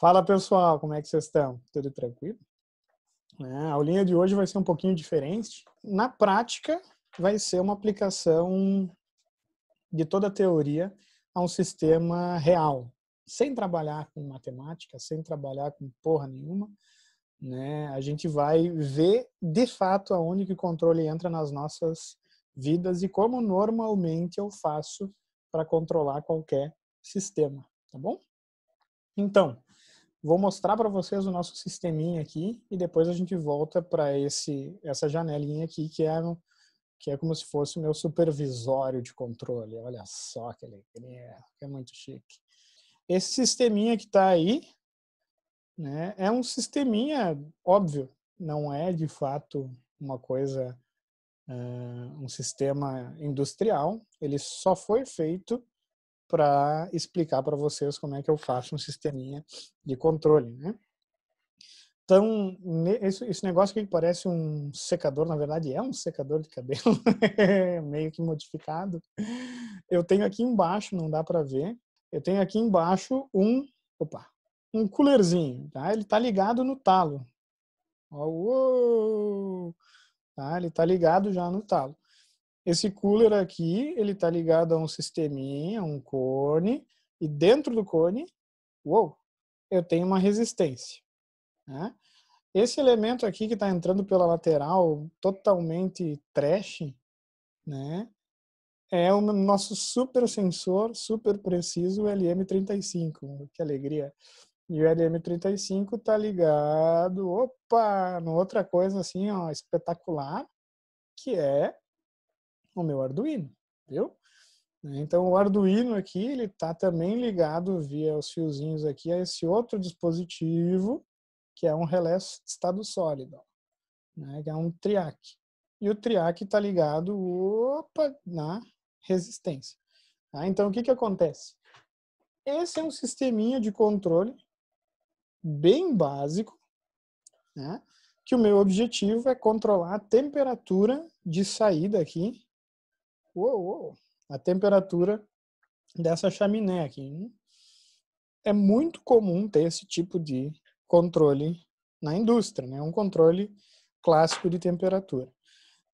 Fala pessoal, como é que vocês estão? Tudo tranquilo? É, a aulinha de hoje vai ser um pouquinho diferente. Na prática, vai ser uma aplicação de toda a teoria a um sistema real, sem trabalhar com matemática, sem trabalhar com porra nenhuma. Né? A gente vai ver de fato aonde que o controle entra nas nossas vidas e como normalmente eu faço para controlar qualquer sistema, tá bom? Então, Vou mostrar para vocês o nosso sisteminha aqui e depois a gente volta para esse essa janelinha aqui que é que é como se fosse o meu supervisório de controle. Olha só que alegria, é muito chique. Esse sisteminha que está aí, né, é um sisteminha óbvio, não é de fato uma coisa, uh, um sistema industrial, ele só foi feito para explicar para vocês como é que eu faço um sisteminha de controle, né? Então, esse negócio que parece um secador, na verdade é um secador de cabelo, meio que modificado. Eu tenho aqui embaixo, não dá para ver, eu tenho aqui embaixo um, opa, um coolerzinho, tá? Ele tá ligado no talo. Ó, tá? Ele tá ligado já no talo. Esse cooler aqui, ele tá ligado a um sisteminha, um cone, e dentro do cone, uou, eu tenho uma resistência. Né? Esse elemento aqui que está entrando pela lateral, totalmente trash, né? É o nosso super sensor, super preciso, o LM35. Que alegria! E o LM35 tá ligado, opa, numa outra coisa assim, ó, espetacular, que é o meu Arduino, viu? Então, o Arduino aqui, ele está também ligado via os fiozinhos aqui a esse outro dispositivo, que é um relé estado sólido, né? que é um TRIAC. E o TRIAC está ligado opa, na resistência. Tá? Então, o que, que acontece? Esse é um sisteminha de controle bem básico, né? que o meu objetivo é controlar a temperatura de saída aqui uou, uou, a temperatura dessa chaminé aqui. É muito comum ter esse tipo de controle na indústria, né? um controle clássico de temperatura.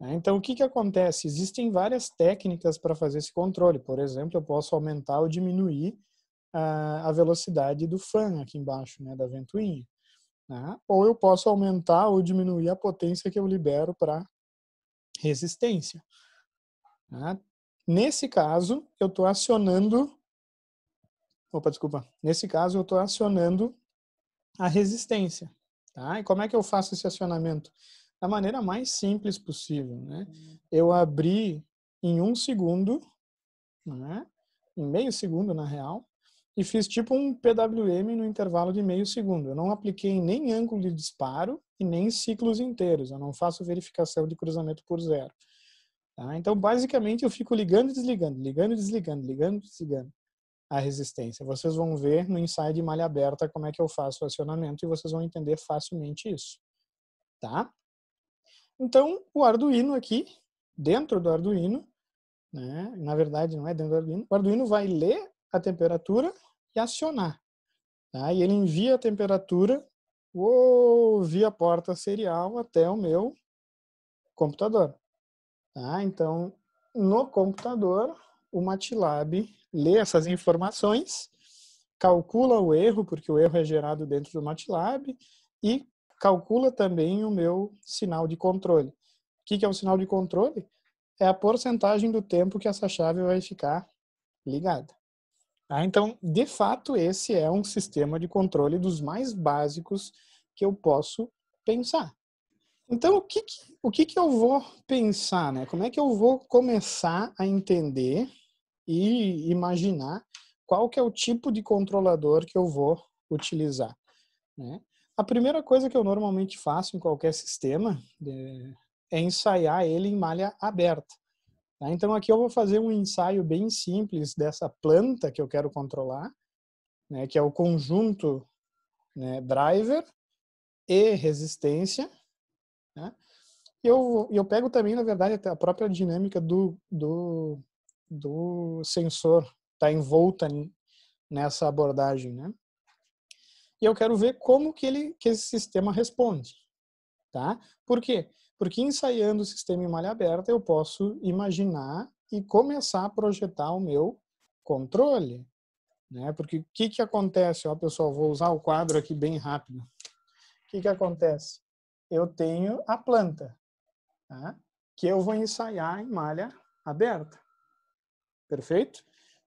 Né? Então, o que, que acontece? Existem várias técnicas para fazer esse controle. Por exemplo, eu posso aumentar ou diminuir a velocidade do fan aqui embaixo, né, da ventoinha. Né? Ou eu posso aumentar ou diminuir a potência que eu libero para resistência. Né? Nesse caso, eu estou acionando. Opa, desculpa. Nesse caso, eu estou acionando a resistência. Tá? E como é que eu faço esse acionamento? Da maneira mais simples possível. Né? Eu abri em um segundo, né? em meio segundo, na real, e fiz tipo um PWM no intervalo de meio segundo. Eu não apliquei nem ângulo de disparo e nem ciclos inteiros. Eu não faço verificação de cruzamento por zero. Tá? Então, basicamente, eu fico ligando e desligando, ligando e desligando, ligando e desligando a resistência. Vocês vão ver no ensaio de malha aberta como é que eu faço o acionamento e vocês vão entender facilmente isso. Tá? Então, o Arduino aqui, dentro do Arduino, né? na verdade não é dentro do Arduino, o Arduino vai ler a temperatura e acionar. Tá? E ele envia a temperatura uou, via porta serial até o meu computador. Tá? Então, no computador, o MATLAB lê essas informações, calcula o erro, porque o erro é gerado dentro do MATLAB, e calcula também o meu sinal de controle. O que é um sinal de controle? É a porcentagem do tempo que essa chave vai ficar ligada. Ah, então, de fato, esse é um sistema de controle dos mais básicos que eu posso pensar. Então, o que, que o que, que eu vou pensar, né? Como é que eu vou começar a entender e imaginar qual que é o tipo de controlador que eu vou utilizar, né? A primeira coisa que eu normalmente faço em qualquer sistema é, é ensaiar ele em malha aberta. Tá? Então aqui eu vou fazer um ensaio bem simples dessa planta que eu quero controlar, né? que é o conjunto né? driver e resistência, né? Eu, eu pego também, na verdade, até a própria dinâmica do, do, do sensor está envolta nessa abordagem, né? E eu quero ver como que, ele, que esse sistema responde, tá? Por quê? Porque ensaiando o sistema em malha aberta, eu posso imaginar e começar a projetar o meu controle, né? Porque o que, que acontece? Ó, pessoal, vou usar o quadro aqui bem rápido. O que, que acontece? eu tenho a planta, tá? que eu vou ensaiar em malha aberta. Perfeito?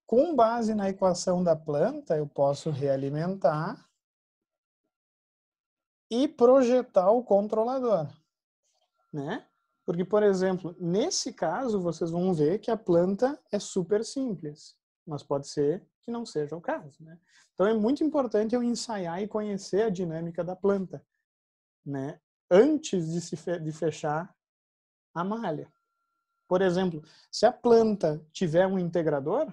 Com base na equação da planta, eu posso realimentar e projetar o controlador, né? Porque, por exemplo, nesse caso, vocês vão ver que a planta é super simples, mas pode ser que não seja o caso, né? Então, é muito importante eu ensaiar e conhecer a dinâmica da planta, né? antes de, se fe de fechar a malha. Por exemplo, se a planta tiver um integrador,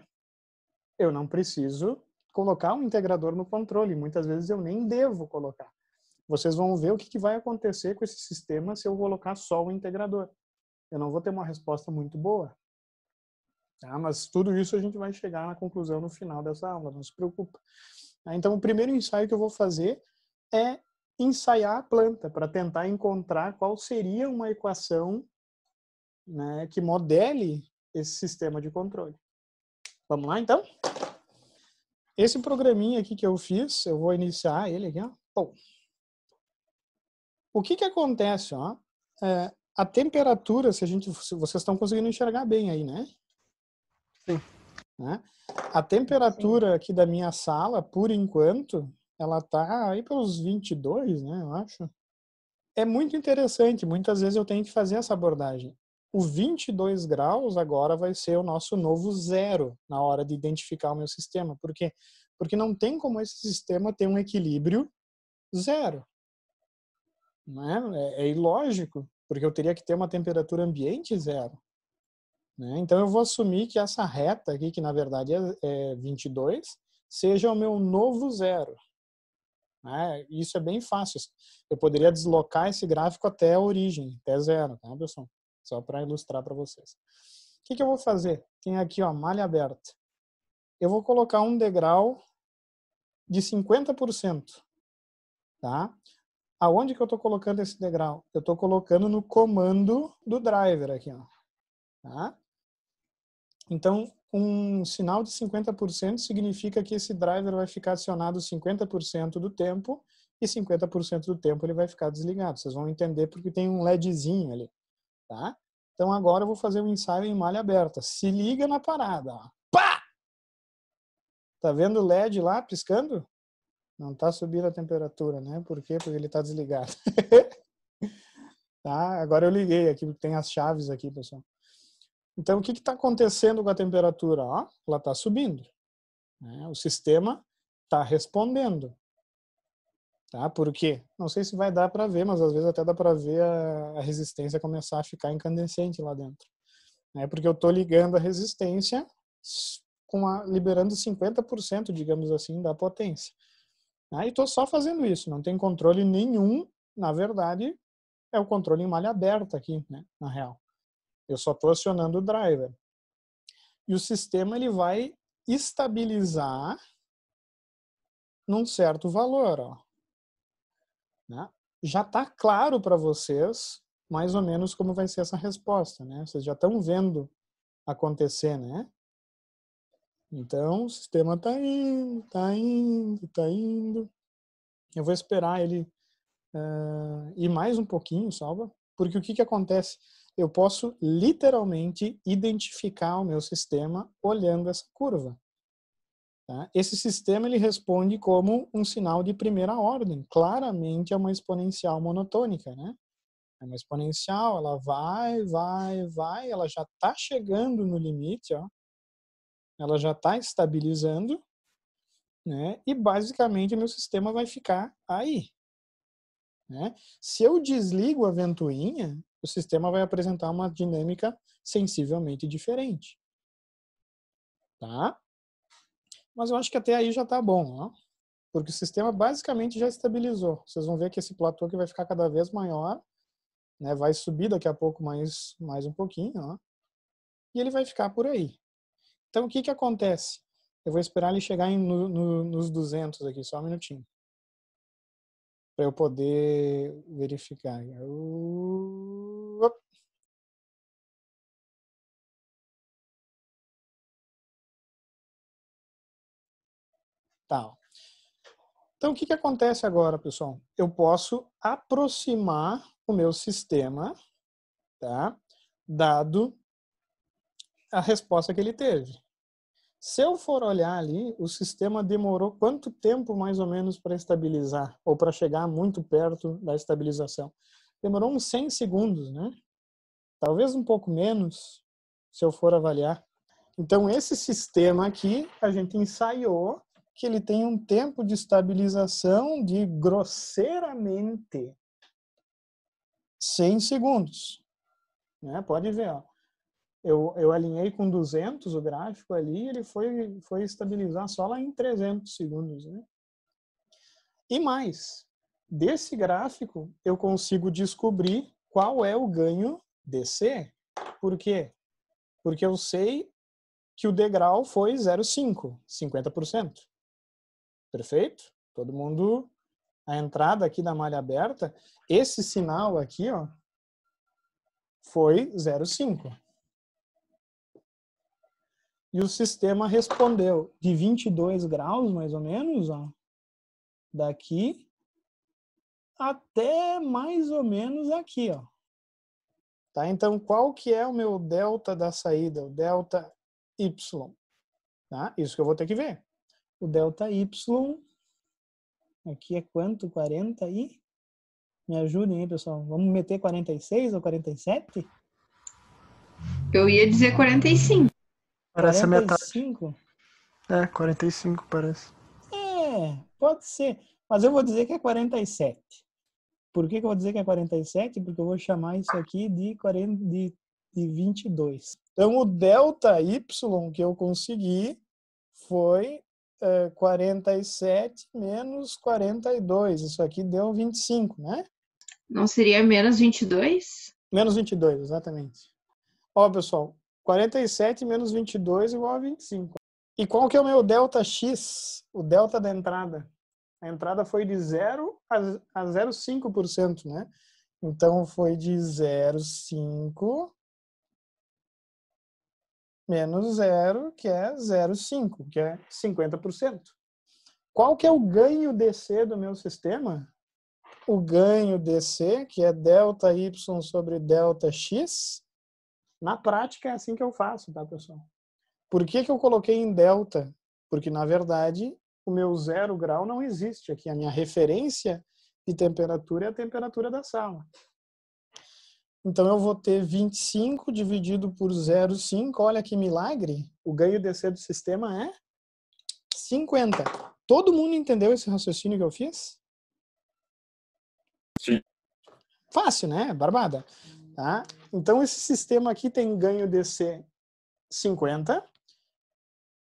eu não preciso colocar um integrador no controle. Muitas vezes eu nem devo colocar. Vocês vão ver o que, que vai acontecer com esse sistema se eu colocar só o integrador. Eu não vou ter uma resposta muito boa. Tá? Mas tudo isso a gente vai chegar na conclusão no final dessa aula, não se preocupa. Então, o primeiro ensaio que eu vou fazer é ensaiar a planta para tentar encontrar qual seria uma equação né, que modele esse sistema de controle. Vamos lá, então? Esse programinha aqui que eu fiz, eu vou iniciar ele aqui. Ó. Bom, o que, que acontece? Ó? É, a temperatura, se a gente, se vocês estão conseguindo enxergar bem aí, né? Sim. Né? A temperatura Sim. aqui da minha sala, por enquanto, ela tá aí pelos 22, né, eu acho. É muito interessante, muitas vezes eu tenho que fazer essa abordagem. O 22 graus agora vai ser o nosso novo zero na hora de identificar o meu sistema, porque porque não tem como esse sistema ter um equilíbrio zero. Né? É, é ilógico, porque eu teria que ter uma temperatura ambiente zero. Né? Então, eu vou assumir que essa reta aqui, que na verdade é, é 22, seja o meu novo zero. Né? Isso é bem fácil. Eu poderia deslocar esse gráfico até a origem, até zero, tá, pessoal? Só para ilustrar para vocês. O que, que eu vou fazer? Tem aqui ó, malha aberta. Eu vou colocar um degrau de 50%. Tá? Aonde que eu estou colocando esse degrau? Eu estou colocando no comando do driver aqui. Ó. Tá? Então, um sinal de 50% significa que esse driver vai ficar acionado 50% do tempo e 50% do tempo ele vai ficar desligado. Vocês vão entender porque tem um LEDzinho ali, tá? Então agora eu vou fazer um ensaio em malha aberta. Se liga na parada, Pá! Tá vendo o LED lá piscando? Não tá subindo a temperatura, né? Por quê? Porque ele tá desligado. tá? Agora eu liguei aqui, tem as chaves aqui, pessoal. Então, o que está acontecendo com a temperatura? Ó, ela está subindo. Né? O sistema está respondendo. Tá? Por quê? Não sei se vai dar para ver, mas às vezes até dá para ver a, a, resistência começar a ficar incandescente lá dentro. Né? Porque eu estou ligando a resistência, com a, liberando 50%, digamos assim, da potência. Né? E estou só fazendo isso, não tem controle nenhum, na verdade, é o controle em malha aberta aqui, né? na real. Eu só estou acionando o driver. E o sistema ele vai estabilizar num certo valor. Ó. Né? Já está claro para vocês mais ou menos como vai ser essa resposta, né? Vocês já estão vendo acontecer, né? Então, o sistema está indo, está indo, está indo. Eu vou esperar ele uh, ir mais um pouquinho, salva, porque o que, que acontece? eu posso literalmente identificar o meu sistema olhando essa curva. Tá? Esse sistema ele responde como um sinal de primeira ordem. Claramente é uma exponencial monotônica, né? É uma exponencial, ela vai, vai, vai, ela já está chegando no limite, ó. Ela já está estabilizando, né? E basicamente o meu sistema vai ficar aí, né? Se eu desligo a ventoinha, o sistema vai apresentar uma dinâmica sensivelmente diferente. Tá? Mas eu acho que até aí já está bom, ó. porque o sistema basicamente já estabilizou. Vocês vão ver que esse platô que vai ficar cada vez maior, né, vai subir daqui a pouco mais, mais um pouquinho, ó, e ele vai ficar por aí. Então, o que, que acontece? Eu vou esperar ele chegar em, no, no, nos 200 aqui, só um minutinho para eu poder verificar. Tá. Então, o que, que acontece agora, pessoal? Eu posso aproximar o meu sistema, tá? Dado a resposta que ele teve. Se eu for olhar ali, o sistema demorou quanto tempo mais ou menos para estabilizar ou para chegar muito perto da estabilização? Demorou uns 100 segundos, né? Talvez um pouco menos, se eu for avaliar. Então esse sistema aqui a gente ensaiou que ele tem um tempo de estabilização de grosseiramente 100 segundos. Né? Pode ver, ó eu, eu alinhei com 200 o gráfico ali, ele foi, foi estabilizar só lá em 300 segundos, né? E mais, desse gráfico eu consigo descobrir qual é o ganho DC. Por quê? Porque eu sei que o degrau foi 0,5, 50%. Perfeito? Todo mundo, a entrada aqui da malha aberta, esse sinal aqui, ó, foi 0,5. E o sistema respondeu de 22 graus, mais ou menos, ó, daqui até mais ou menos aqui, ó. Tá? Então, qual que é o meu delta da saída? O delta Y. Tá? Isso que eu vou ter que ver. O delta Y aqui é quanto? 40 e... Me ajudem aí, pessoal. Vamos meter 46 ou 47? Eu ia dizer 45. Parece 45? a metade. É, 45 parece. É, pode ser. Mas eu vou dizer que é 47. Por que, que eu vou dizer que é 47? Porque eu vou chamar isso aqui de, 40, de, de 22. Então, o delta Y que eu consegui foi é, 47 menos 42. Isso aqui deu 25, né? Não seria menos 22? Menos 22, exatamente. Ó, pessoal, 47 menos 22 igual a 25. E qual que é o meu delta x? O delta da entrada. A entrada foi de 0 a 0,5%, né? Então foi de 0,5 menos 0, que é 0,5, que é 50%. Qual que é o ganho DC do meu sistema? O ganho DC, que é delta y sobre delta x, na prática é assim que eu faço, tá, pessoal? Por que, que eu coloquei em delta? Porque, na verdade, o meu zero grau não existe aqui. A minha referência de temperatura é a temperatura da sala. Então, eu vou ter 25 dividido por 0,5. Olha que milagre! O ganho DC do sistema é 50. Todo mundo entendeu esse raciocínio que eu fiz? Sim. Fácil, né? Barbada. Tá? Então, esse sistema aqui tem ganho DC 50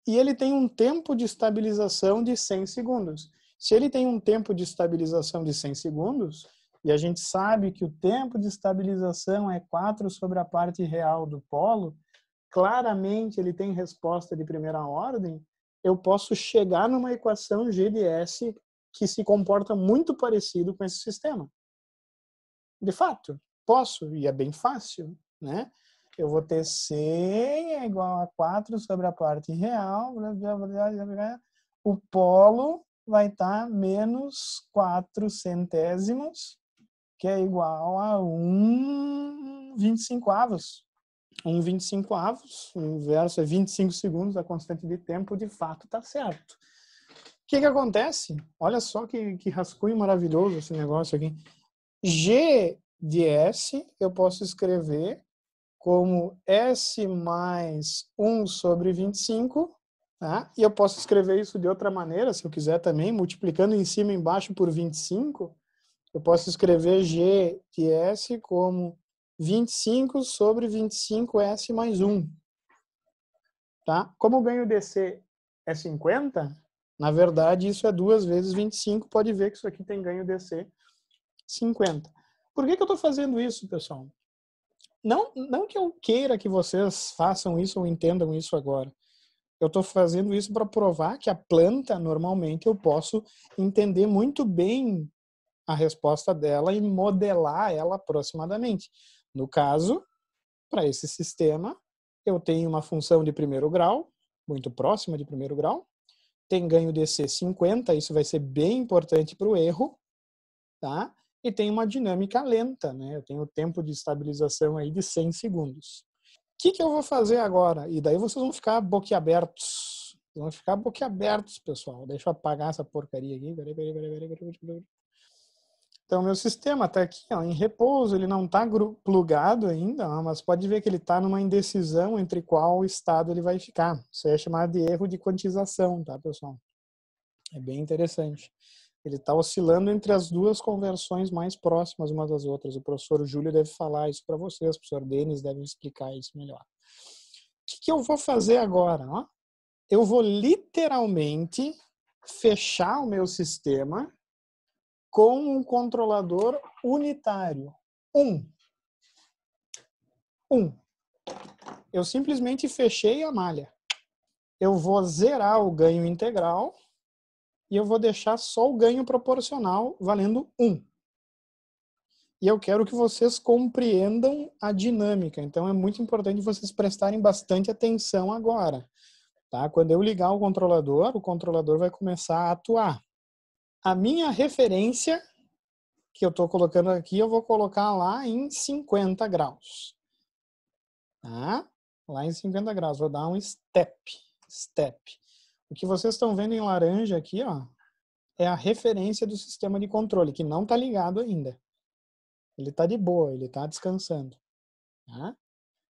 e ele tem um tempo de estabilização de 100 segundos. Se ele tem um tempo de estabilização de 100 segundos, e a gente sabe que o tempo de estabilização é 4 sobre a parte real do polo, claramente ele tem resposta de primeira ordem, eu posso chegar numa equação G de S que se comporta muito parecido com esse sistema. De fato, posso, e é bem fácil, né? Eu vou ter C é igual a 4 sobre a parte real, o polo vai estar tá menos 4 centésimos, que é igual a 1 25 avos. 1 25 avos, o inverso é 25 segundos, a constante de tempo, de fato, está certo. O que, que acontece? Olha só que, que rascunho maravilhoso esse negócio aqui. G de S, eu posso escrever como S mais 1 sobre 25, tá? e eu posso escrever isso de outra maneira, se eu quiser também, multiplicando em cima e embaixo por 25, eu posso escrever G de S como 25 sobre 25S mais 1. Tá? Como o ganho DC é 50, na verdade isso é 2 vezes 25, pode ver que isso aqui tem ganho DC 50. Por que, que eu estou fazendo isso, pessoal? Não, não que eu queira que vocês façam isso ou entendam isso agora. Eu estou fazendo isso para provar que a planta, normalmente, eu posso entender muito bem a resposta dela e modelar ela aproximadamente. No caso, para esse sistema, eu tenho uma função de primeiro grau, muito próxima de primeiro grau, tem ganho de C50, isso vai ser bem importante para o erro, tá? e tem uma dinâmica lenta, né? Eu tenho tempo de estabilização aí de 100 segundos. O que, que eu vou fazer agora? E daí vocês vão ficar boquiabertos. vão ficar boquiabertos, pessoal. Deixa eu apagar essa porcaria aqui. Então, meu sistema está aqui ó, em repouso, ele não está plugado ainda, mas pode ver que ele está numa indecisão entre qual estado ele vai ficar. Isso é chamado de erro de quantização, tá, pessoal? É bem interessante ele está oscilando entre as duas conversões mais próximas umas das outras. O professor Júlio deve falar isso para vocês, o professor Denis deve explicar isso melhor. O que, que eu vou fazer agora? Ó? Eu vou literalmente fechar o meu sistema com um controlador unitário. Um. Um. Eu simplesmente fechei a malha. Eu vou zerar o ganho integral e eu vou deixar só o ganho proporcional valendo 1. E eu quero que vocês compreendam a dinâmica, então é muito importante vocês prestarem bastante atenção agora. Tá? Quando eu ligar o controlador, o controlador vai começar a atuar. A minha referência que eu estou colocando aqui, eu vou colocar lá em 50 graus. Tá? Lá em 50 graus, vou dar um step, step. O que vocês estão vendo em laranja aqui, ó, é a referência do sistema de controle, que não está ligado ainda. Ele está de boa, ele está descansando. Tá?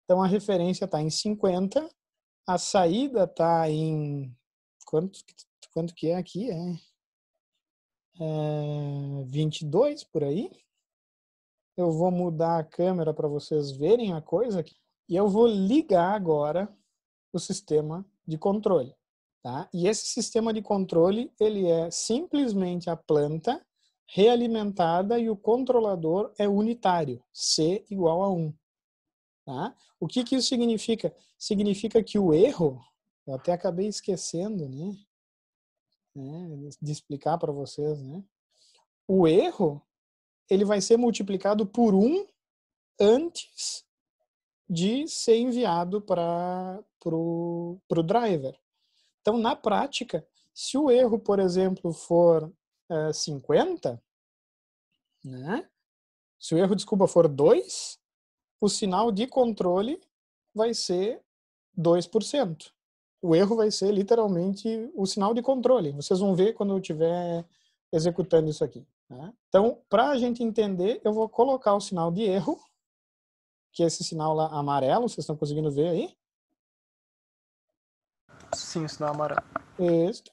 Então a referência está em 50, a saída está em. Quanto, quanto que é aqui? É, é 22 por aí. Eu vou mudar a câmera para vocês verem a coisa. E eu vou ligar agora o sistema de controle. Tá? E esse sistema de controle, ele é simplesmente a planta realimentada e o controlador é unitário, C igual a 1. Tá? O que, que isso significa? Significa que o erro, eu até acabei esquecendo né? né de explicar para vocês, né? o erro ele vai ser multiplicado por 1 antes de ser enviado para o driver. Então, na prática, se o erro, por exemplo, for é, eh, 50, né? se o erro, desculpa, for 2, o sinal de controle vai ser 2%. O erro vai ser literalmente o sinal de controle. Vocês vão ver quando eu estiver executando isso aqui. Né? Então, para a gente entender, eu vou colocar o sinal de erro, que é esse sinal lá amarelo, vocês estão conseguindo ver aí, Sim, o sinal amarelo. Isso.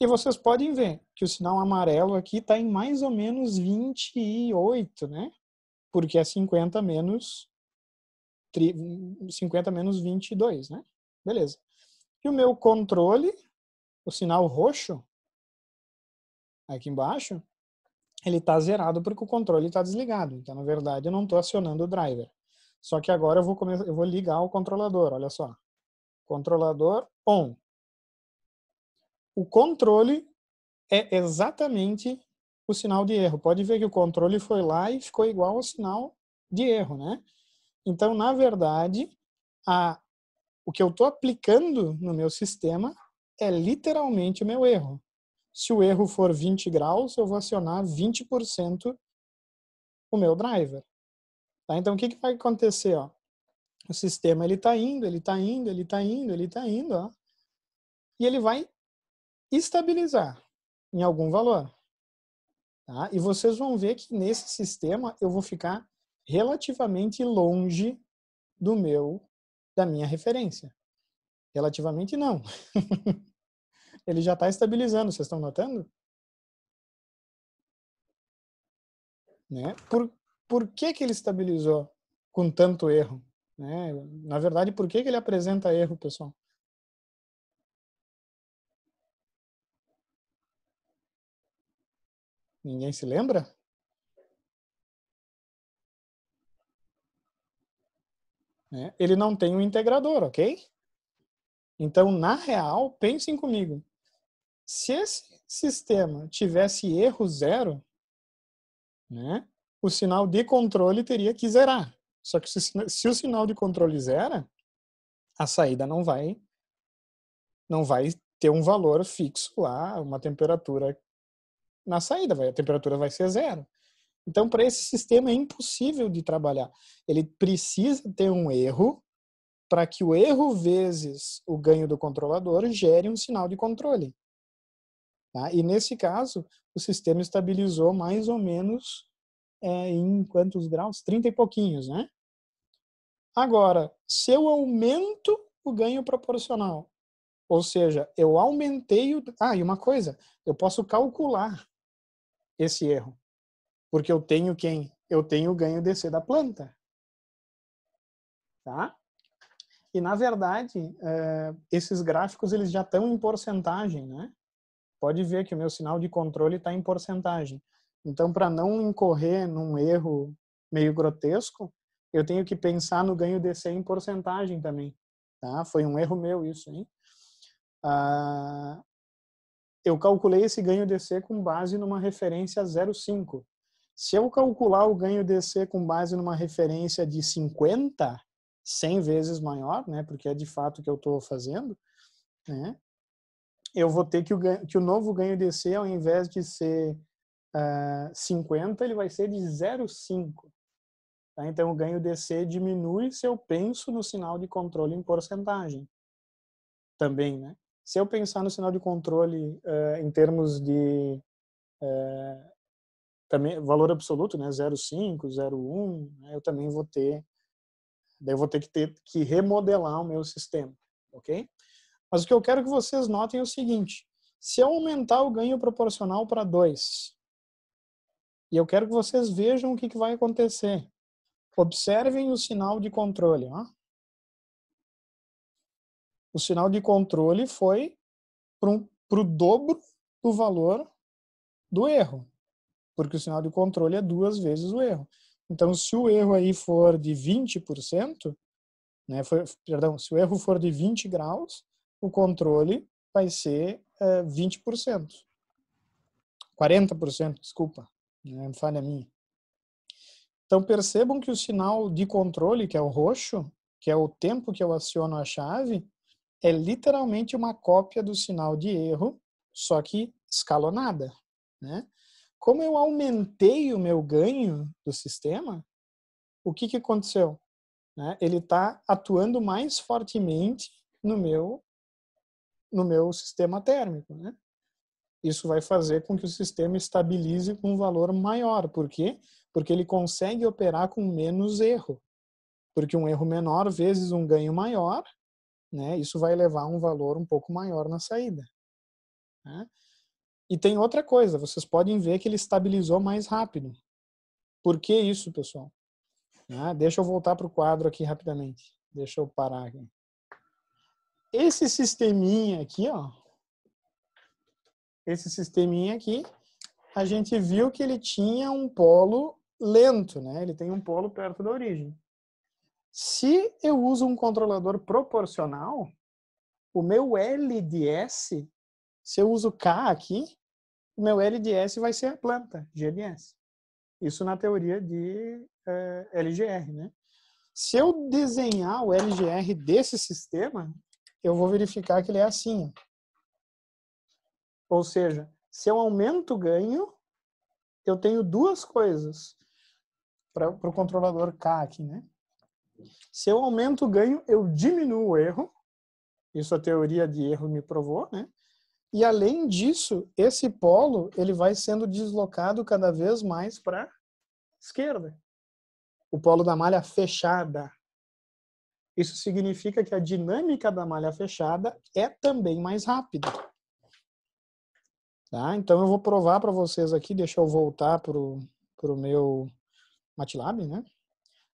E vocês podem ver que o sinal amarelo aqui está em mais ou menos 28, né? Porque é 50 menos, 50 menos 22, né? Beleza. E o meu controle, o sinal roxo, aqui embaixo, ele está zerado porque o controle está desligado. Então, na verdade, eu não estou acionando o driver. Só que agora eu vou, começar, eu vou ligar o controlador, olha só controlador on. O controle é exatamente o sinal de erro. Pode ver que o controle foi lá e ficou igual ao sinal de erro, né? Então, na verdade, a, o que eu estou aplicando no meu sistema é literalmente o meu erro. Se o erro for 20 graus, eu vou acionar 20% o meu driver. Tá? Então, o que, que vai acontecer? Ó? O sistema ele está indo, ele está indo, ele está indo, ele está indo, ó, e ele vai estabilizar em algum valor. Tá? E vocês vão ver que nesse sistema eu vou ficar relativamente longe do meu da minha referência. Relativamente não. ele já está estabilizando, vocês estão notando? Né? Por, por que, que ele estabilizou com tanto erro? Né? Na verdade, por que, que ele apresenta erro, pessoal? Ninguém se lembra? Né, ele não tem um integrador, ok? Então, na real, pensem comigo. Se esse sistema tivesse erro zero, né, o sinal de controle teria que zerar. Só que se, se o sinal de controle zera, a saída não vai não vai ter um valor fixo lá, uma temperatura na saída, vai, a temperatura vai ser zero. Então, para esse sistema é impossível de trabalhar. Ele precisa ter um erro para que o erro vezes o ganho do controlador gere um sinal de controle. Tá? E nesse caso, o sistema estabilizou mais ou menos é, em quantos graus? 30 e pouquinhos, né? Agora, se eu aumento o ganho proporcional, ou seja, eu aumentei o. Ah, e uma coisa, eu posso calcular esse erro. Porque eu tenho quem? Eu tenho o ganho DC da planta. Tá? E, na verdade, eh, esses gráficos eles já estão em porcentagem, né? Pode ver que o meu sinal de controle está em porcentagem. Então, para não incorrer num erro meio grotesco, eu tenho que pensar no ganho DC em porcentagem também. Tá? Foi um erro meu isso, hein? Ah, eu calculei esse ganho DC com base numa referência 0,5. Se eu calcular o ganho DC com base numa referência de 50, 100 vezes maior, né? Porque é de fato o que eu estou fazendo, né? Eu vou ter que o, que o novo ganho DC, ao invés de ser uh, ah, 50, ele vai ser de 0,5. Tá? Então, o ganho DC diminui se eu penso no sinal de controle em porcentagem. Também, né? Se eu pensar no sinal de controle uh, em termos de uh, também valor absoluto, né? 0,5, 0,1, né? eu também vou ter, daí eu vou ter que ter que remodelar o meu sistema, ok? Mas o que eu quero que vocês notem é o seguinte: se eu aumentar o ganho proporcional para 2, e eu quero que vocês vejam o que, que vai acontecer. Observem o sinal de controle. Ó. O sinal de controle foi para o dobro do valor do erro, porque o sinal de controle é duas vezes o erro. Então, se o erro aí for de 20%, né, perdão, se o erro for de 20 graus, o controle vai ser é, 20%. 40%, desculpa, né, falha minha. Então percebam que o sinal de controle, que é o roxo, que é o tempo que eu aciono a chave, é literalmente uma cópia do sinal de erro, só que escalonada. Né? Como eu aumentei o meu ganho do sistema, o que, que aconteceu? Né? Ele está atuando mais fortemente no meu, no meu sistema térmico. Né? Isso vai fazer com que o sistema estabilize com um valor maior. Por quê? porque ele consegue operar com menos erro. Porque um erro menor vezes um ganho maior, né? Isso vai levar a um valor um pouco maior na saída. Né? E tem outra coisa, vocês podem ver que ele estabilizou mais rápido. Por que isso, pessoal? Né? Deixa eu voltar para o quadro aqui rapidamente. Deixa eu parar aqui. Esse sisteminha aqui, ó. Esse sisteminha aqui, a gente viu que ele tinha um polo lento, né? Ele tem um polo perto da origem. Se eu uso um controlador proporcional, o meu L de S, se eu uso K aqui, o meu L de S vai ser a planta, GLS. Isso na teoria de uh, eh, LGR, né? Se eu desenhar o LGR desse sistema, eu vou verificar que ele é assim. Ou seja, se eu aumento o ganho, eu tenho duas coisas para o controlador K aqui, né? Se eu aumento o ganho, eu diminuo o erro. Isso a teoria de erro me provou, né? E além disso, esse polo ele vai sendo deslocado cada vez mais para esquerda. O polo da malha fechada. Isso significa que a dinâmica da malha fechada é também mais rápida. Tá? Então eu vou provar para vocês aqui, deixa eu voltar para o meu MATLAB, né?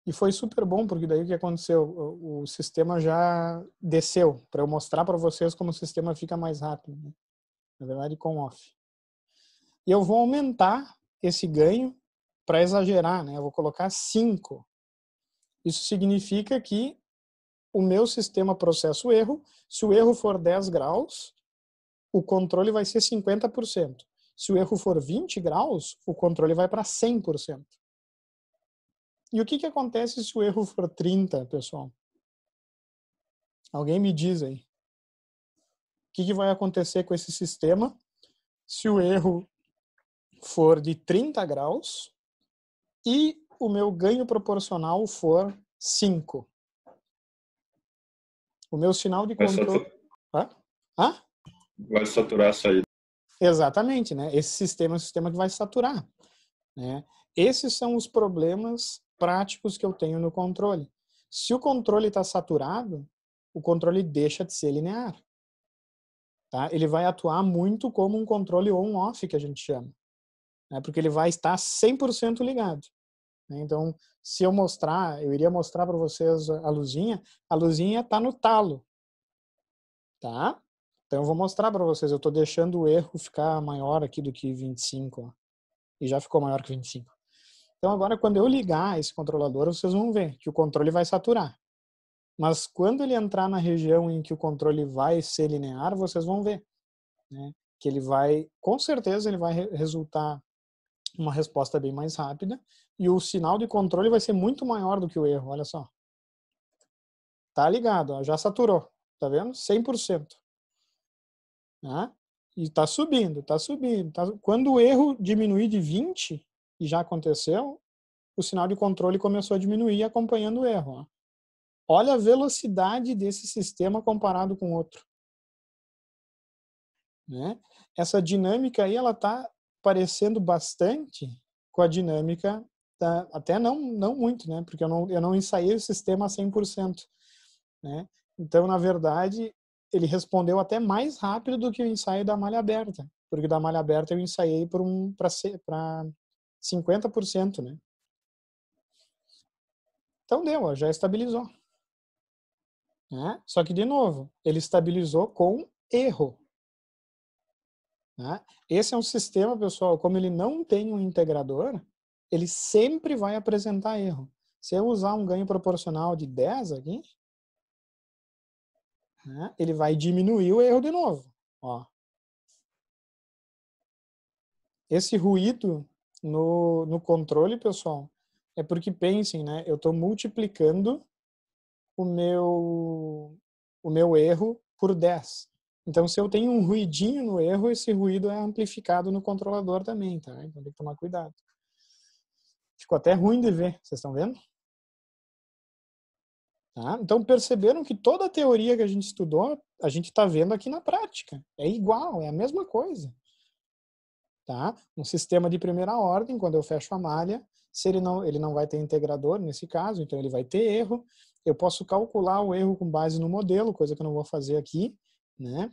E foi super bom, porque daí o que aconteceu? O, o sistema já desceu, para eu mostrar para vocês como o sistema fica mais rápido. Né? Na verdade, com off. E eu vou aumentar esse ganho para exagerar, né? Eu vou colocar 5. Isso significa que o meu sistema processa o erro. Se o erro for 10 graus, o controle vai ser 50%. Se o erro for 20 graus, o controle vai para 100%. E o que, que acontece se o erro for 30, pessoal? Alguém me diz aí. O que, que vai acontecer com esse sistema se o erro for de 30 graus e o meu ganho proporcional for 5? O meu sinal de controle. Vai saturar, Hã? Vai saturar a saída. Exatamente, né? Esse sistema é um sistema que vai saturar. Né? Esses são os problemas práticos que eu tenho no controle. Se o controle está saturado, o controle deixa de ser linear. Tá? Ele vai atuar muito como um controle on-off, que a gente chama. Né? Porque ele vai estar 100% ligado. Né? Então, se eu mostrar, eu iria mostrar para vocês a luzinha, a luzinha está no talo. Tá? Então, eu vou mostrar para vocês. Eu estou deixando o erro ficar maior aqui do que 25. Ó. E já ficou maior que 25. Então agora quando eu ligar esse controlador, vocês vão ver que o controle vai saturar. Mas quando ele entrar na região em que o controle vai ser linear, vocês vão ver né? que ele vai, com certeza, ele vai resultar uma resposta bem mais rápida e o sinal de controle vai ser muito maior do que o erro, olha só. Tá ligado, ó, já saturou, tá vendo? 100%. Né? E tá subindo, tá subindo. Tá... Quando o erro diminuir de 20, e já aconteceu, o sinal de controle começou a diminuir acompanhando o erro. Né? Olha a velocidade desse sistema comparado com outro. Né? Essa dinâmica aí, ela está parecendo bastante com a dinâmica, da, até não, não muito, né? porque eu não, eu não ensaiei o sistema a 100%. Né? Então, na verdade, ele respondeu até mais rápido do que o ensaio da malha aberta, porque da malha aberta eu ensaiei para um, 50%, né? Então deu, ó, já estabilizou. Né? Só que, de novo, ele estabilizou com erro. Né? Esse é um sistema, pessoal, como ele não tem um integrador, ele sempre vai apresentar erro. Se eu usar um ganho proporcional de 10 aqui, né? ele vai diminuir o erro de novo. Ó. Esse ruído no, no controle, pessoal, é porque pensem, né? Eu estou multiplicando o meu, o meu erro por 10. Então, se eu tenho um ruidinho no erro, esse ruído é amplificado no controlador também, tá? Então tem que tomar cuidado. Ficou até ruim de ver, vocês estão vendo? Tá? Então perceberam que toda a teoria que a gente estudou, a gente está vendo aqui na prática. É igual, é a mesma coisa. Tá? Um sistema de primeira ordem, quando eu fecho a malha, se ele não, ele não vai ter integrador nesse caso, então ele vai ter erro. Eu posso calcular o erro com base no modelo, coisa que eu não vou fazer aqui, né?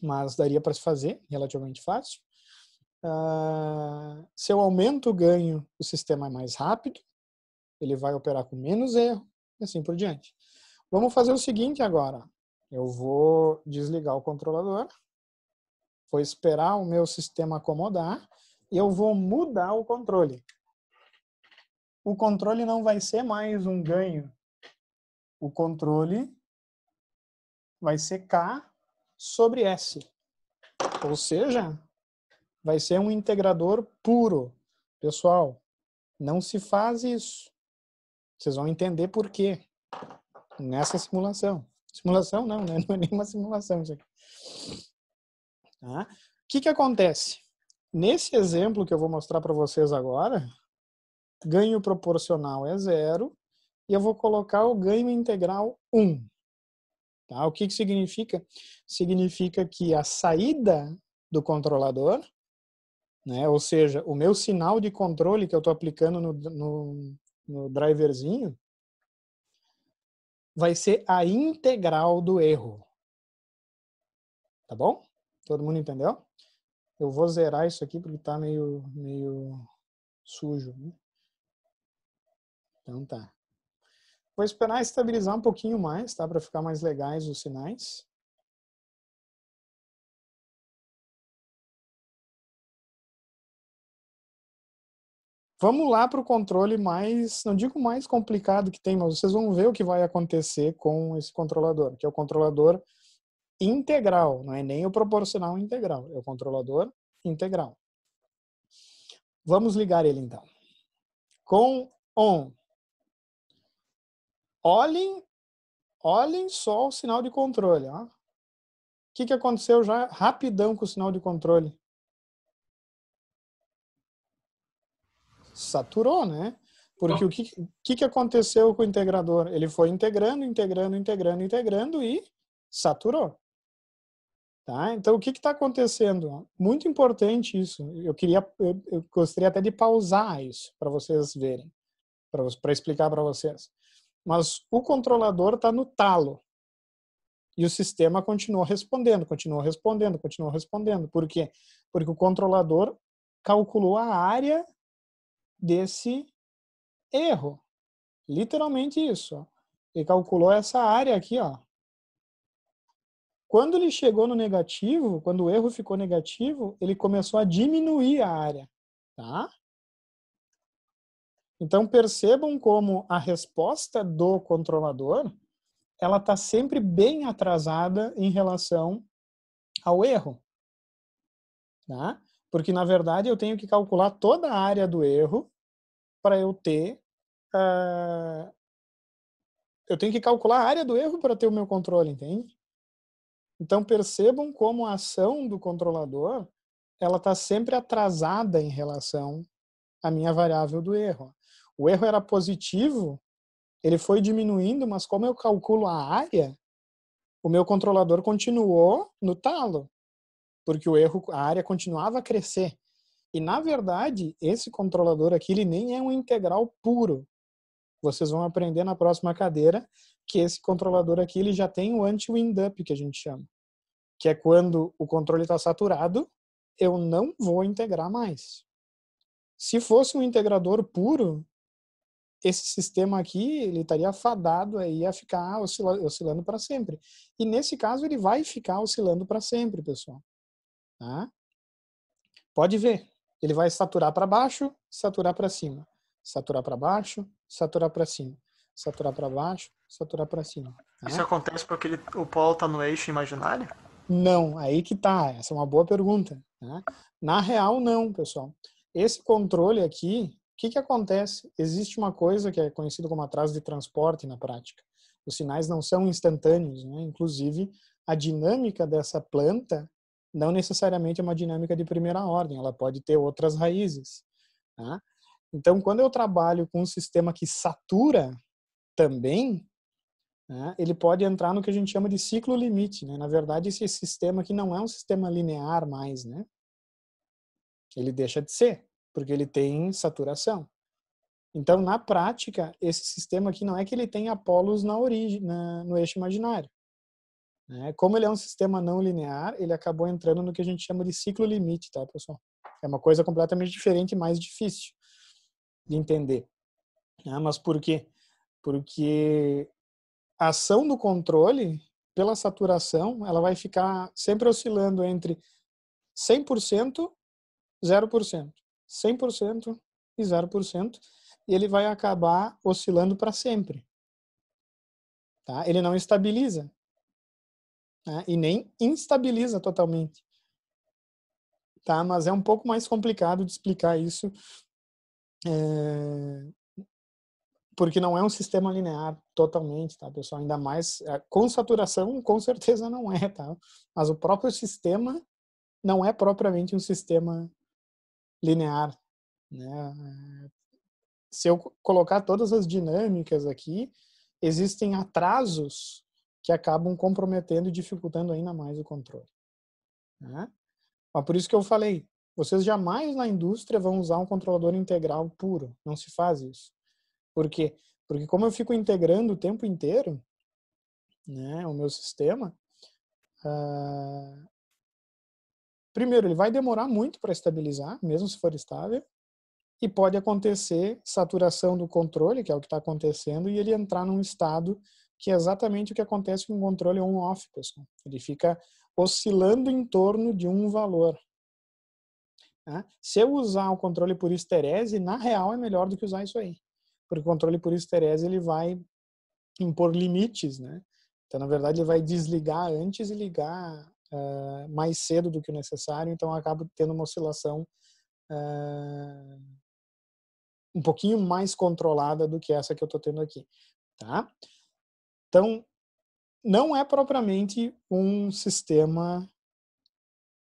Mas daria para se fazer, relativamente fácil. Uh, se eu aumento o ganho, o sistema é mais rápido, ele vai operar com menos erro, e assim por diante. Vamos fazer o seguinte agora. Eu vou desligar o controlador Vou esperar o meu sistema acomodar e eu vou mudar o controle. O controle não vai ser mais um ganho. O controle vai ser K sobre S. Ou seja, vai ser um integrador puro. Pessoal, não se faz isso. Vocês vão entender por quê nessa simulação. Simulação não, né? Não é nenhuma simulação isso aqui. Tá? O que, que acontece? Nesse exemplo que eu vou mostrar para vocês agora, ganho proporcional é zero e eu vou colocar o ganho integral 1. Um. Tá? O que, que significa? Significa que a saída do controlador, né? ou seja, o meu sinal de controle que eu estou aplicando no, no, no driverzinho, vai ser a integral do erro. Tá bom? Todo mundo entendeu? Eu vou zerar isso aqui porque tá meio, meio sujo. Né? Então tá. Vou esperar estabilizar um pouquinho mais, tá? Para ficar mais legais os sinais. Vamos lá para o controle mais, não digo mais complicado que tem, mas vocês vão ver o que vai acontecer com esse controlador, que é o controlador integral, não é nem o proporcional integral, é o controlador integral. Vamos ligar ele então. Com on. Olhem, olhem só o sinal de controle. Ó. O que, que aconteceu já rapidão com o sinal de controle? Saturou, né? Porque o que, que, que aconteceu com o integrador? Ele foi integrando, integrando, integrando, integrando e saturou. Tá? Então, o que está acontecendo? Muito importante isso. Eu queria, eu, eu gostaria até de pausar isso para vocês verem, para explicar para vocês. Mas o controlador está no talo e o sistema continua respondendo, continua respondendo, continua respondendo. Por quê? Porque o controlador calculou a área desse erro. Literalmente isso. Ele calculou essa área aqui, ó, quando ele chegou no negativo, quando o erro ficou negativo, ele começou a diminuir a área, tá? Então percebam como a resposta do controlador, ela está sempre bem atrasada em relação ao erro, tá? Porque na verdade eu tenho que calcular toda a área do erro para eu ter uh, eu tenho que calcular a área do erro para ter o meu controle, entende? Então percebam como a ação do controlador ela está sempre atrasada em relação à minha variável do erro. O erro era positivo, ele foi diminuindo, mas como eu calculo a área, o meu controlador continuou no talo, porque o erro, a área continuava a crescer. E na verdade, esse controlador aqui ele nem é um integral puro. Vocês vão aprender na próxima cadeira que esse controlador aqui ele já tem o anti-windup, que a gente chama, que é quando o controle está saturado, eu não vou integrar mais. Se fosse um integrador puro, esse sistema aqui ele estaria fadado aí a ficar oscilando, oscilando para sempre. E nesse caso ele vai ficar oscilando para sempre, pessoal. Tá? Pode ver, ele vai saturar para baixo, saturar para cima, saturar para baixo, saturar para cima, saturar para baixo, saturar para cima. Isso acontece porque ele, o polo está no eixo imaginário? Não, aí que tá. Essa é uma boa pergunta. Né? Na real, não, pessoal. Esse controle aqui, o que, que acontece? Existe uma coisa que é conhecida como atraso de transporte na prática. Os sinais não são instantâneos, né? inclusive a dinâmica dessa planta não necessariamente é uma dinâmica de primeira ordem, ela pode ter outras raízes. Né? Então, quando eu trabalho com um sistema que satura também, né, ele pode entrar no que a gente chama de ciclo limite. Né? Na verdade, esse sistema aqui não é um sistema linear mais, né? Ele deixa de ser, porque ele tem saturação. Então, na prática, esse sistema aqui não é que ele tenha polos na origem, na, no eixo imaginário. Né? Como ele é um sistema não linear, ele acabou entrando no que a gente chama de ciclo limite, tá, pessoal? É uma coisa completamente diferente e mais difícil de entender. Né? mas por quê? Porque a ação do controle, pela saturação, ela vai ficar sempre oscilando entre 100%, 0%. 100% e 0%. E ele vai acabar oscilando para sempre. Tá? Ele não estabiliza. Né? E nem instabiliza totalmente. Tá? Mas é um pouco mais complicado de explicar isso é, porque não é um sistema linear totalmente, tá, pessoal? Ainda mais é, com saturação, com certeza não é, tá? Mas o próprio sistema não é propriamente um sistema linear, né? Se eu colocar todas as dinâmicas aqui, existem atrasos que acabam comprometendo e dificultando ainda mais o controle. Né? Mas por isso que eu falei, vocês jamais na indústria vão usar um controlador integral puro, não se faz isso. Por quê? Porque como eu fico integrando o tempo inteiro, né, o meu sistema, uh, primeiro, ele vai demorar muito para estabilizar, mesmo se for estável, e pode acontecer saturação do controle, que é o que está acontecendo, e ele entrar num estado que é exatamente o que acontece com o controle on-off, pessoal. Ele fica oscilando em torno de um valor. Né? Se eu usar o controle por esterese, na real é melhor do que usar isso aí porque o controle por esterese ele vai impor limites, né? Então, na verdade, ele vai desligar antes e ligar uh, mais cedo do que o necessário, então acaba tendo uma oscilação uh, um pouquinho mais controlada do que essa que eu estou tendo aqui, tá? Então, não é propriamente um sistema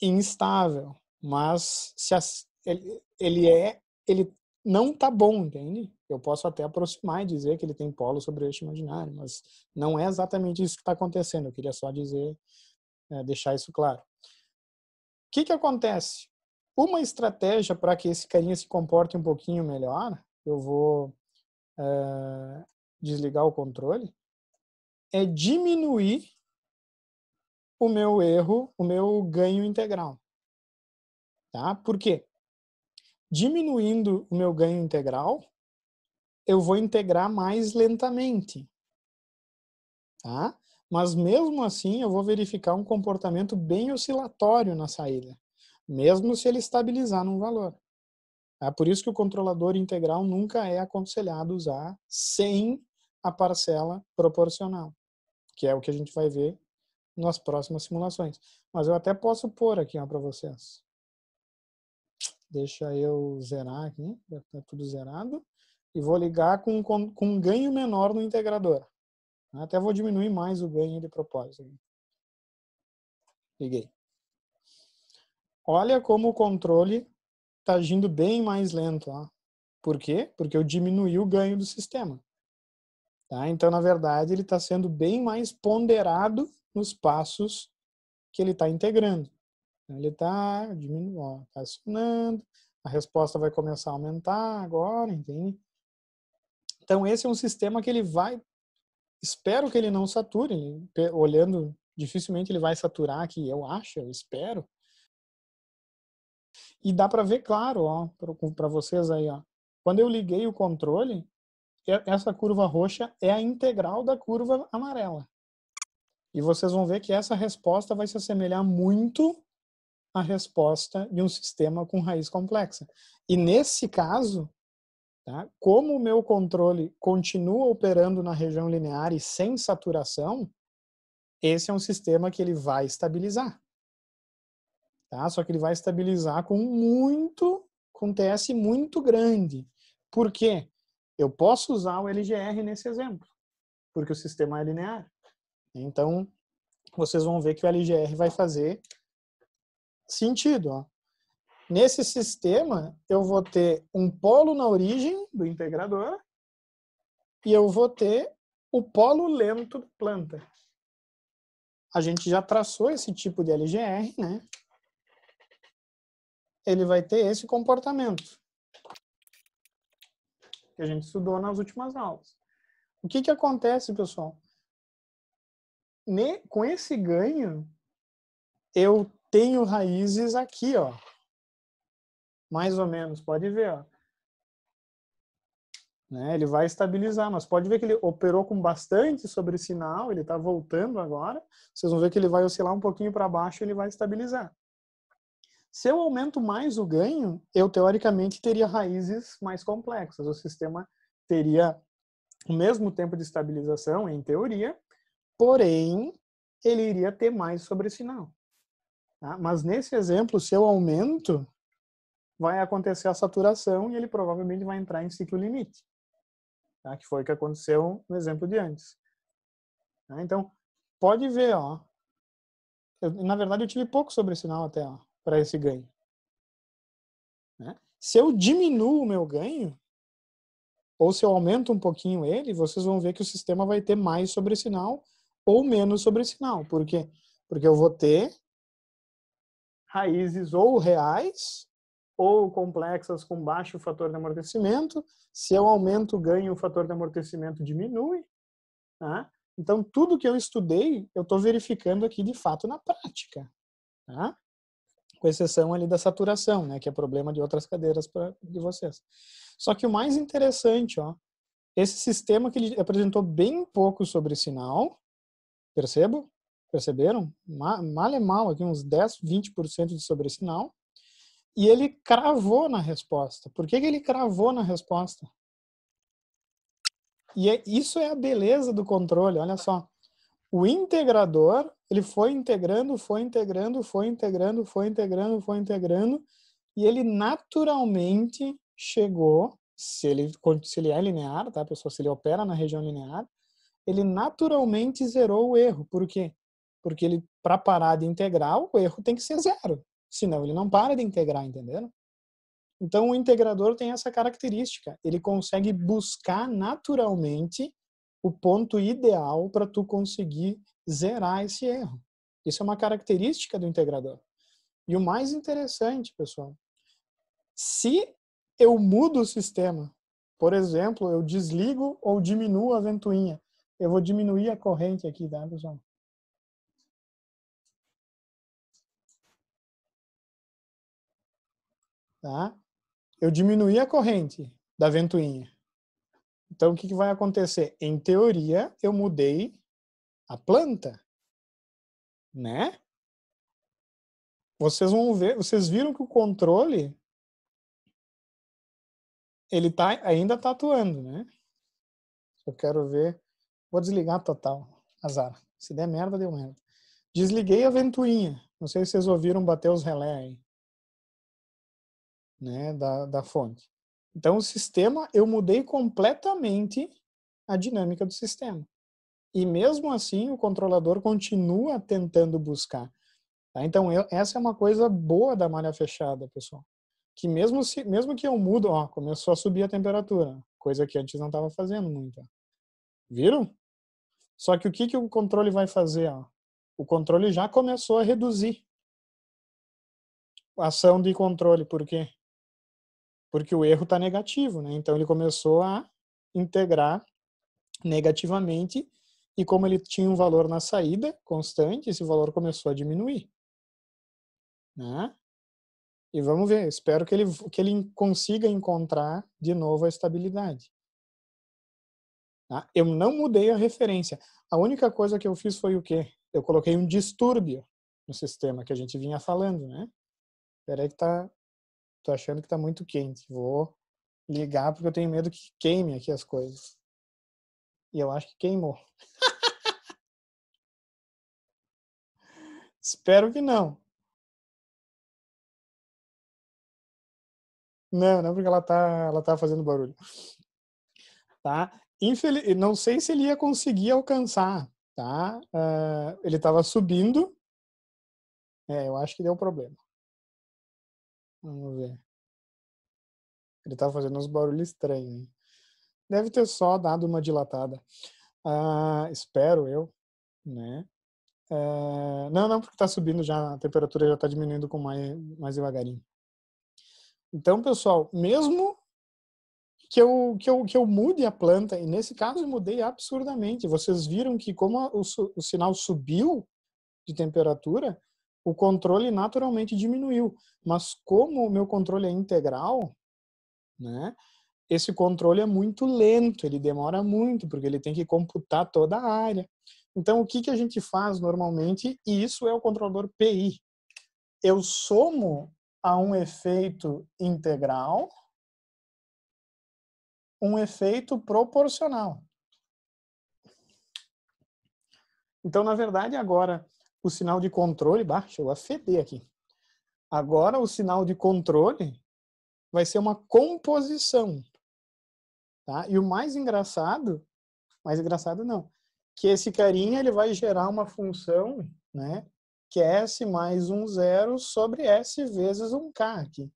instável, mas se as, ele, ele é ele não tá bom, entende? Eu posso até aproximar e dizer que ele tem polo sobre o eixo imaginário, mas não é exatamente isso que está acontecendo. Eu queria só dizer, é, deixar isso claro. O que, que acontece? Uma estratégia para que esse carinha se comporte um pouquinho melhor, eu vou é, desligar o controle, é diminuir o meu erro, o meu ganho integral. Tá? Por quê? diminuindo o meu ganho integral, eu vou integrar mais lentamente. Tá? Mas mesmo assim, eu vou verificar um comportamento bem oscilatório na saída, mesmo se ele estabilizar num valor. É por isso que o controlador integral nunca é aconselhado usar sem a parcela proporcional, que é o que a gente vai ver nas próximas simulações. Mas eu até posso pôr aqui para vocês. Deixa eu zerar aqui, já está tudo zerado. E vou ligar com, com, com um ganho menor no integrador. Até vou diminuir mais o ganho de propósito. Liguei. Olha como o controle está agindo bem mais lento. Ó. Por quê? Porque eu diminui o ganho do sistema. Tá? Então, na verdade, ele está sendo bem mais ponderado nos passos que ele está integrando. Então, ele está diminuindo, está acionando, a resposta vai começar a aumentar agora, entende? Então, esse é um sistema que ele vai, espero que ele não sature, olhando, dificilmente ele vai saturar aqui, eu acho, eu espero. E dá para ver claro, ó, para vocês aí, ó. Quando eu liguei o controle, essa curva roxa é a integral da curva amarela. E vocês vão ver que essa resposta vai se assemelhar muito a resposta de um sistema com raiz complexa. E nesse caso, tá, como o meu controle continua operando na região linear e sem saturação, esse é um sistema que ele vai estabilizar. Tá? Só que ele vai estabilizar com muito, com TS muito grande. Por quê? Eu posso usar o LGR nesse exemplo, porque o sistema é linear. Então, vocês vão ver que o LGR vai fazer sentido. Ó. Nesse sistema, eu vou ter um polo na origem do integrador e eu vou ter o polo lento da planta. A gente já traçou esse tipo de LGR, né? Ele vai ter esse comportamento que a gente estudou nas últimas aulas. O que que acontece, pessoal? Ne, com esse ganho, eu tenho raízes aqui, ó. Mais ou menos, pode ver, ó. Né? Ele vai estabilizar, mas pode ver que ele operou com bastante sobre sinal, ele está voltando agora. Vocês vão ver que ele vai oscilar um pouquinho para baixo e ele vai estabilizar. Se eu aumento mais o ganho, eu teoricamente teria raízes mais complexas. O sistema teria o mesmo tempo de estabilização, em teoria, porém, ele iria ter mais sobre sinal. Tá? Mas nesse exemplo, se eu aumento, vai acontecer a saturação e ele provavelmente vai entrar em ciclo limite, tá? que foi o que aconteceu no exemplo de antes. Tá? Então, pode ver, ó, eu, na verdade eu tive pouco sobre sinal até para esse ganho. Né? Se eu diminuo o meu ganho, ou se eu aumento um pouquinho ele, vocês vão ver que o sistema vai ter mais sobre sinal ou menos sobre sinal. Por quê? Porque eu vou ter raízes ou reais ou complexas com baixo fator de amortecimento. Se eu aumento o ganho, o fator de amortecimento diminui. Tá? Então, tudo que eu estudei, eu estou verificando aqui de fato na prática. Tá? Com exceção ali da saturação, né? que é problema de outras cadeiras pra, de vocês. Só que o mais interessante, ó, esse sistema que ele apresentou bem pouco sobre sinal, percebo? perceberam? Mal é mal, aqui uns 10, 20% de sobressinal. E ele cravou na resposta. Por que, que ele cravou na resposta? E é, isso é a beleza do controle, olha só. O integrador, ele foi integrando, foi integrando, foi integrando, foi integrando, foi integrando, e ele naturalmente chegou, se ele, se ele é linear, tá, pessoal? Se ele opera na região linear, ele naturalmente zerou o erro. Por quê? Porque ele, para parar de integrar, o erro tem que ser zero. Senão ele não para de integrar, entenderam? Então o integrador tem essa característica. Ele consegue buscar naturalmente o ponto ideal para tu conseguir zerar esse erro. Isso é uma característica do integrador. E o mais interessante, pessoal, se eu mudo o sistema, por exemplo, eu desligo ou diminuo a ventoinha, eu vou diminuir a corrente aqui, tá, pessoal? tá? eu diminuí a corrente da ventoinha. Então, o que, que vai acontecer? Em teoria, eu mudei a planta, né? Vocês vão ver, vocês viram que o controle ele tá ainda tá atuando, né? Eu quero ver, vou desligar total, azar. Se der merda, deu merda. Desliguei a ventoinha. Não sei se vocês ouviram bater os relé aí né, da, da fonte. Então, o sistema, eu mudei completamente a dinâmica do sistema. E mesmo assim, o controlador continua tentando buscar. Tá? Então, eu, essa é uma coisa boa da malha fechada, pessoal. Que mesmo, se, mesmo que eu mudo, ó, começou a subir a temperatura, coisa que antes não estava fazendo muito. Viram? Só que o que, que o controle vai fazer? Ó? O controle já começou a reduzir. Ação de controle, por quê? porque o erro está negativo, né? Então ele começou a integrar negativamente e como ele tinha um valor na saída constante, esse valor começou a diminuir, né? E vamos ver, espero que ele que ele consiga encontrar de novo a estabilidade. Tá? Eu não mudei a referência. A única coisa que eu fiz foi o quê? Eu coloquei um distúrbio no sistema que a gente vinha falando, né? Peraí que tá tô achando que tá muito quente, vou ligar porque eu tenho medo que queime aqui as coisas. E eu acho que queimou. Espero que não. Não, não porque ela tá, ela tá fazendo barulho. Tá? Infeliz... Não sei se ele ia conseguir alcançar, tá? Uh, ele estava subindo. É, eu acho que deu problema. Vamos ver. Ele tá fazendo uns barulhos estranhos. Deve ter só dado uma dilatada. Ah, espero eu, né? Ah, não, não, porque está subindo já, a temperatura já está diminuindo com mais, mais devagarinho. Então, pessoal, mesmo que eu, que, eu, que eu mude a planta, e nesse caso eu mudei absurdamente. Vocês viram que como o, o sinal subiu de temperatura, o controle naturalmente diminuiu. Mas como o meu controle é integral, né? Esse controle é muito lento, ele demora muito, porque ele tem que computar toda a área. Então, o que, que a gente faz normalmente, e isso é o controlador PI, eu somo a um efeito integral um efeito proporcional. Então, na verdade, agora, o sinal de controle, bah, chegou a feder aqui. Agora o sinal de controle vai ser uma composição. Tá? E o mais engraçado, mais engraçado não, que esse carinha ele vai gerar uma função, né, que é S mais um zero sobre S vezes um K aqui,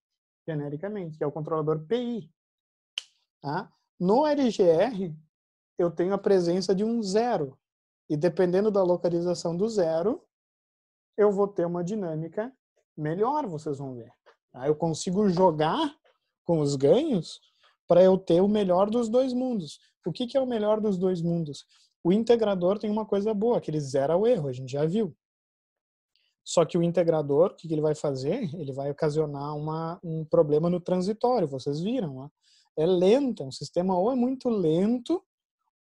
genericamente, que é o controlador PI. Tá? No LGR, eu tenho a presença de um zero. E dependendo da localização do zero, eu vou ter uma dinâmica melhor, vocês vão ver. Tá? Eu consigo jogar com os ganhos para eu ter o melhor dos dois mundos. O que, que é o melhor dos dois mundos? O integrador tem uma coisa boa, que ele zera o erro, a gente já viu. Só que o integrador, o que ele vai fazer? Ele vai ocasionar uma, um problema no transitório, vocês viram. Ó? É lento, o é um sistema ou é muito lento,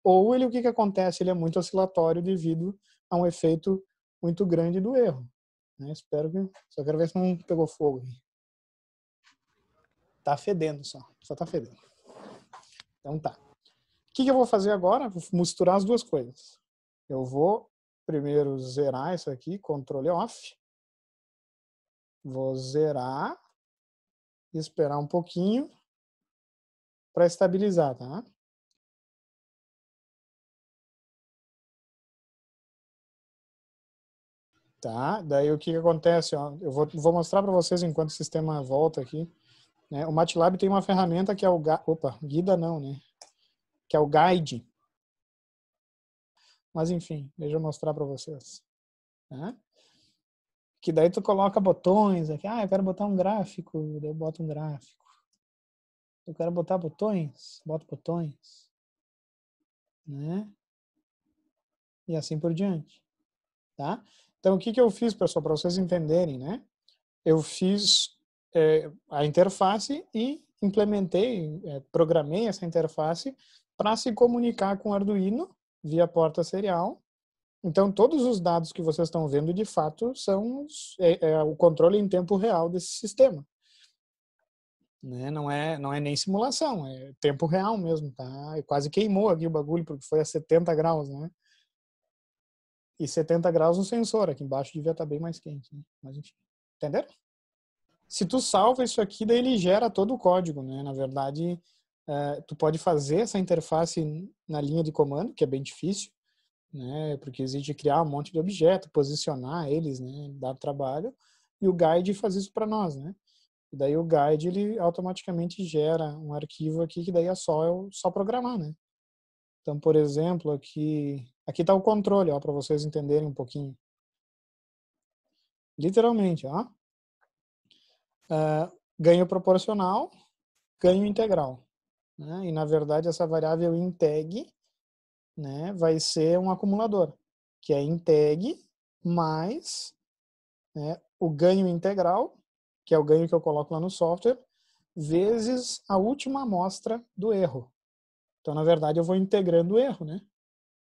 ou ele, o que, que acontece? Ele é muito oscilatório devido a um efeito muito grande do erro. Né? Espero que. Só quero ver se não pegou fogo. Tá fedendo só. Só tá fedendo. Então tá. O que, que eu vou fazer agora? Vou misturar as duas coisas. Eu vou primeiro zerar isso aqui, controle off. Vou zerar, esperar um pouquinho para estabilizar, tá? Tá? Daí o que, que acontece? Ó, eu vou, vou mostrar para vocês enquanto o sistema volta aqui. Né? O MATLAB tem uma ferramenta que é o... Opa, guida não, né? Que é o guide. Mas enfim, deixa eu mostrar para vocês. Né? Que daí tu coloca botões aqui. Ah, eu quero botar um gráfico. Daí eu boto um gráfico. Eu quero botar botões. Boto botões. Né? E assim por diante. Tá? Então, o que, que eu fiz, pessoal, para vocês entenderem, né? Eu fiz é, a interface e implementei, é, programei essa interface para se comunicar com o Arduino via porta serial. Então, todos os dados que vocês estão vendo, de fato, são os, é, é, o controle em tempo real desse sistema. Né? Não, é, não é nem simulação, é tempo real mesmo, tá? Eu quase queimou aqui o bagulho, porque foi a 70 graus, né? e 70 graus no sensor. Aqui embaixo devia estar tá bem mais quente. Né? Mas enfim, entenderam? Se tu salva isso aqui, daí ele gera todo o código, né? Na verdade, eh, tu pode fazer essa interface na linha de comando, que é bem difícil, né? Porque exige criar um monte de objetos, posicionar eles, né? Dar trabalho. E o guide faz isso para nós, né? E daí o guide, ele automaticamente gera um arquivo aqui, que daí é só, é só programar, né? Então, por exemplo, aqui Aqui está o controle, ó, para vocês entenderem um pouquinho. Literalmente, ó. Uh, ganho proporcional, ganho integral. Né? E, na verdade, essa variável integ né, vai ser um acumulador, que é integ mais né, o ganho integral, que é o ganho que eu coloco lá no software, vezes a última amostra do erro. Então, na verdade, eu vou integrando o erro, né?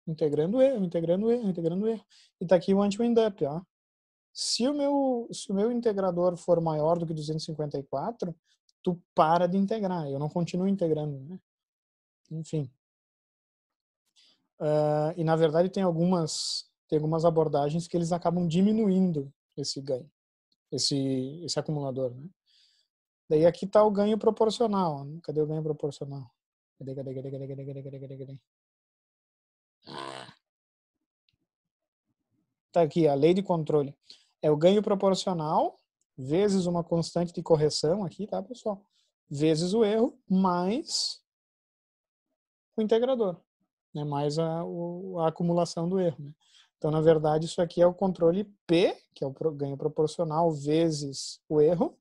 Integrando erro, integrando erro, integrando erro. E tá aqui o anti-windup, ó. Se o, meu, se o meu integrador for maior do que 254, tu para de integrar. Eu não continuo integrando, né? Enfim. Uh, e, na verdade, tem algumas, tem algumas abordagens que eles acabam diminuindo esse ganho, esse, esse acumulador, né? Daí aqui tá o ganho proporcional. Cadê o ganho proporcional? Cadê, cadê, cadê, cadê, cadê, cadê, cadê, cadê, cadê? Está aqui a lei de controle. É o ganho proporcional vezes uma constante de correção aqui, tá, pessoal? Vezes o erro, mais o integrador, né? mais a, o, a acumulação do erro. Né? Então, na verdade, isso aqui é o controle P, que é o ganho proporcional, vezes o erro,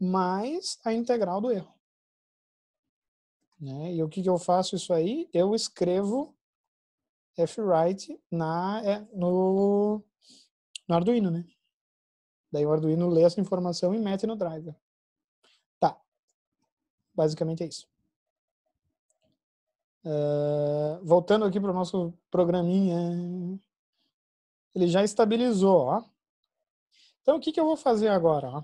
mais a integral do erro. Né? E o que, que eu faço isso aí? Eu escrevo F-Write na, é, no, no Arduino, né? Daí o Arduino lê essa informação e mete no driver. Tá. Basicamente é isso. Uh, voltando aqui para o nosso programinha. Ele já estabilizou, ó. Então, o que, que eu vou fazer agora? Ó?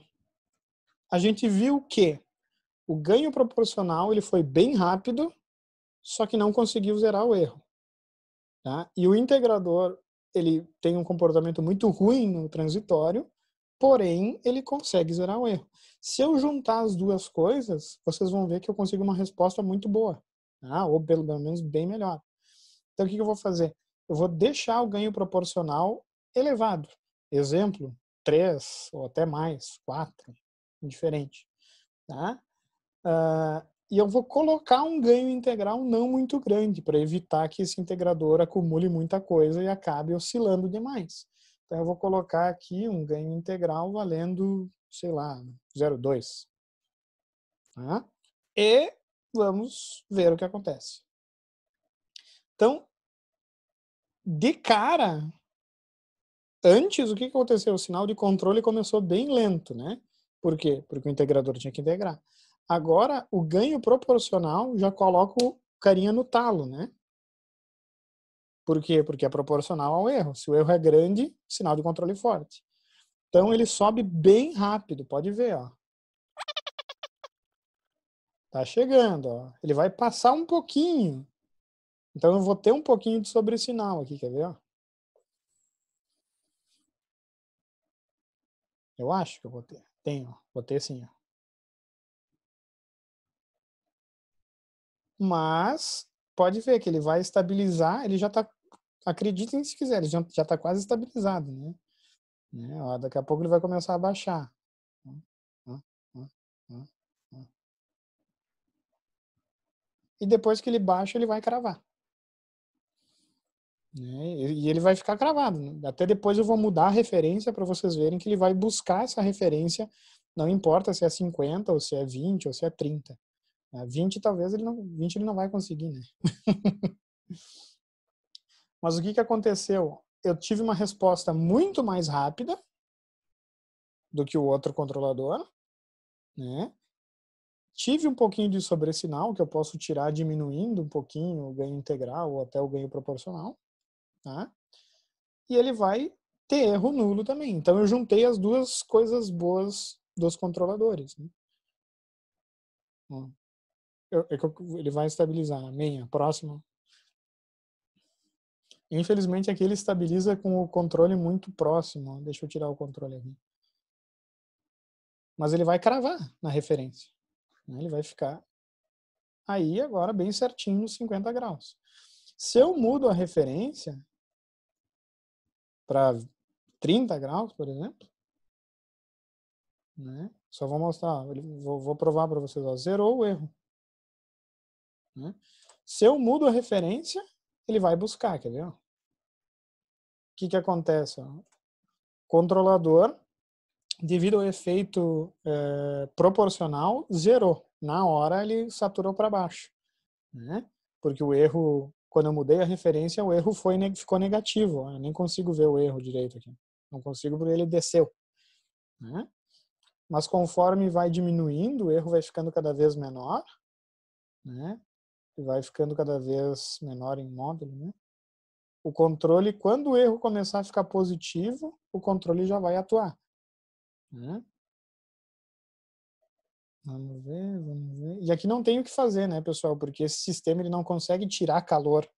A gente viu que o ganho proporcional ele foi bem rápido, só que não conseguiu zerar o erro. Tá? E o integrador ele tem um comportamento muito ruim no transitório, porém ele consegue zerar o erro. Se eu juntar as duas coisas, vocês vão ver que eu consigo uma resposta muito boa, tá? ou pelo menos bem melhor. Então o que eu vou fazer? Eu vou deixar o ganho proporcional elevado. Exemplo, 3 ou até mais, 4, indiferente. Tá? Uh, e eu vou colocar um ganho integral não muito grande para evitar que esse integrador acumule muita coisa e acabe oscilando demais. Então eu vou colocar aqui um ganho integral valendo, sei lá, 0,2. Tá? E vamos ver o que acontece. Então, de cara, antes o que aconteceu? O sinal de controle começou bem lento, né? Por quê? Porque o integrador tinha que integrar. Agora, o ganho proporcional já coloca o carinha no talo, né? Por quê? Porque é proporcional ao erro. Se o erro é grande, sinal de controle forte. Então ele sobe bem rápido, pode ver, ó. Tá chegando, ó. Ele vai passar um pouquinho. Então eu vou ter um pouquinho de sobressinal aqui, quer ver, ó? Eu acho que eu vou ter. Tenho, ó. Vou ter sim, ó. mas pode ver que ele vai estabilizar, ele já está, acreditem se quiser, ele já está quase estabilizado, né? né? Ó, daqui a pouco ele vai começar a baixar. Hum, hum, hum, e depois que ele baixa, ele vai cravar. Né? E ele vai ficar cravado. Né? Até depois eu vou mudar a referência para vocês verem que ele vai buscar essa referência, não importa se é 50, ou se é 20, ou se é 30. 20 talvez ele não, 20 ele não vai conseguir, né? Mas o que, que aconteceu? Eu tive uma resposta muito mais rápida do que o outro controlador, né? Tive um pouquinho de sobressinal que eu posso tirar diminuindo um pouquinho o ganho integral ou até o ganho proporcional, tá? E ele vai ter erro nulo também. Então eu juntei as duas coisas boas dos controladores. Né? É, é ele vai estabilizar a meia, Infelizmente aqui ele estabiliza com o controle muito próximo. Deixa eu tirar o controle aqui. Mas ele vai cravar na referência. Né? Ele vai ficar aí agora bem certinho nos 50 graus. Se eu mudo a referência para 30 graus, por exemplo, né? só vou mostrar, vou, vou provar para vocês, ó, zerou o erro. Né? Se eu mudo a referência, ele vai buscar, quer ver? O que, que acontece? Controlador, devido ao efeito é, proporcional, zerou. Na hora ele saturou para baixo. Né? Porque o erro, quando eu mudei a referência, o erro foi, ficou negativo. Eu nem consigo ver o erro direito aqui. Não consigo porque ele desceu. Né? Mas conforme vai diminuindo, o erro vai ficando cada vez menor. Né? vai ficando cada vez menor em módulo, né? O controle, quando o erro começar a ficar positivo, o controle já vai atuar. Né? Vamos ver, vamos ver. E aqui não tem o que fazer, né, pessoal? Porque esse sistema ele não consegue tirar calor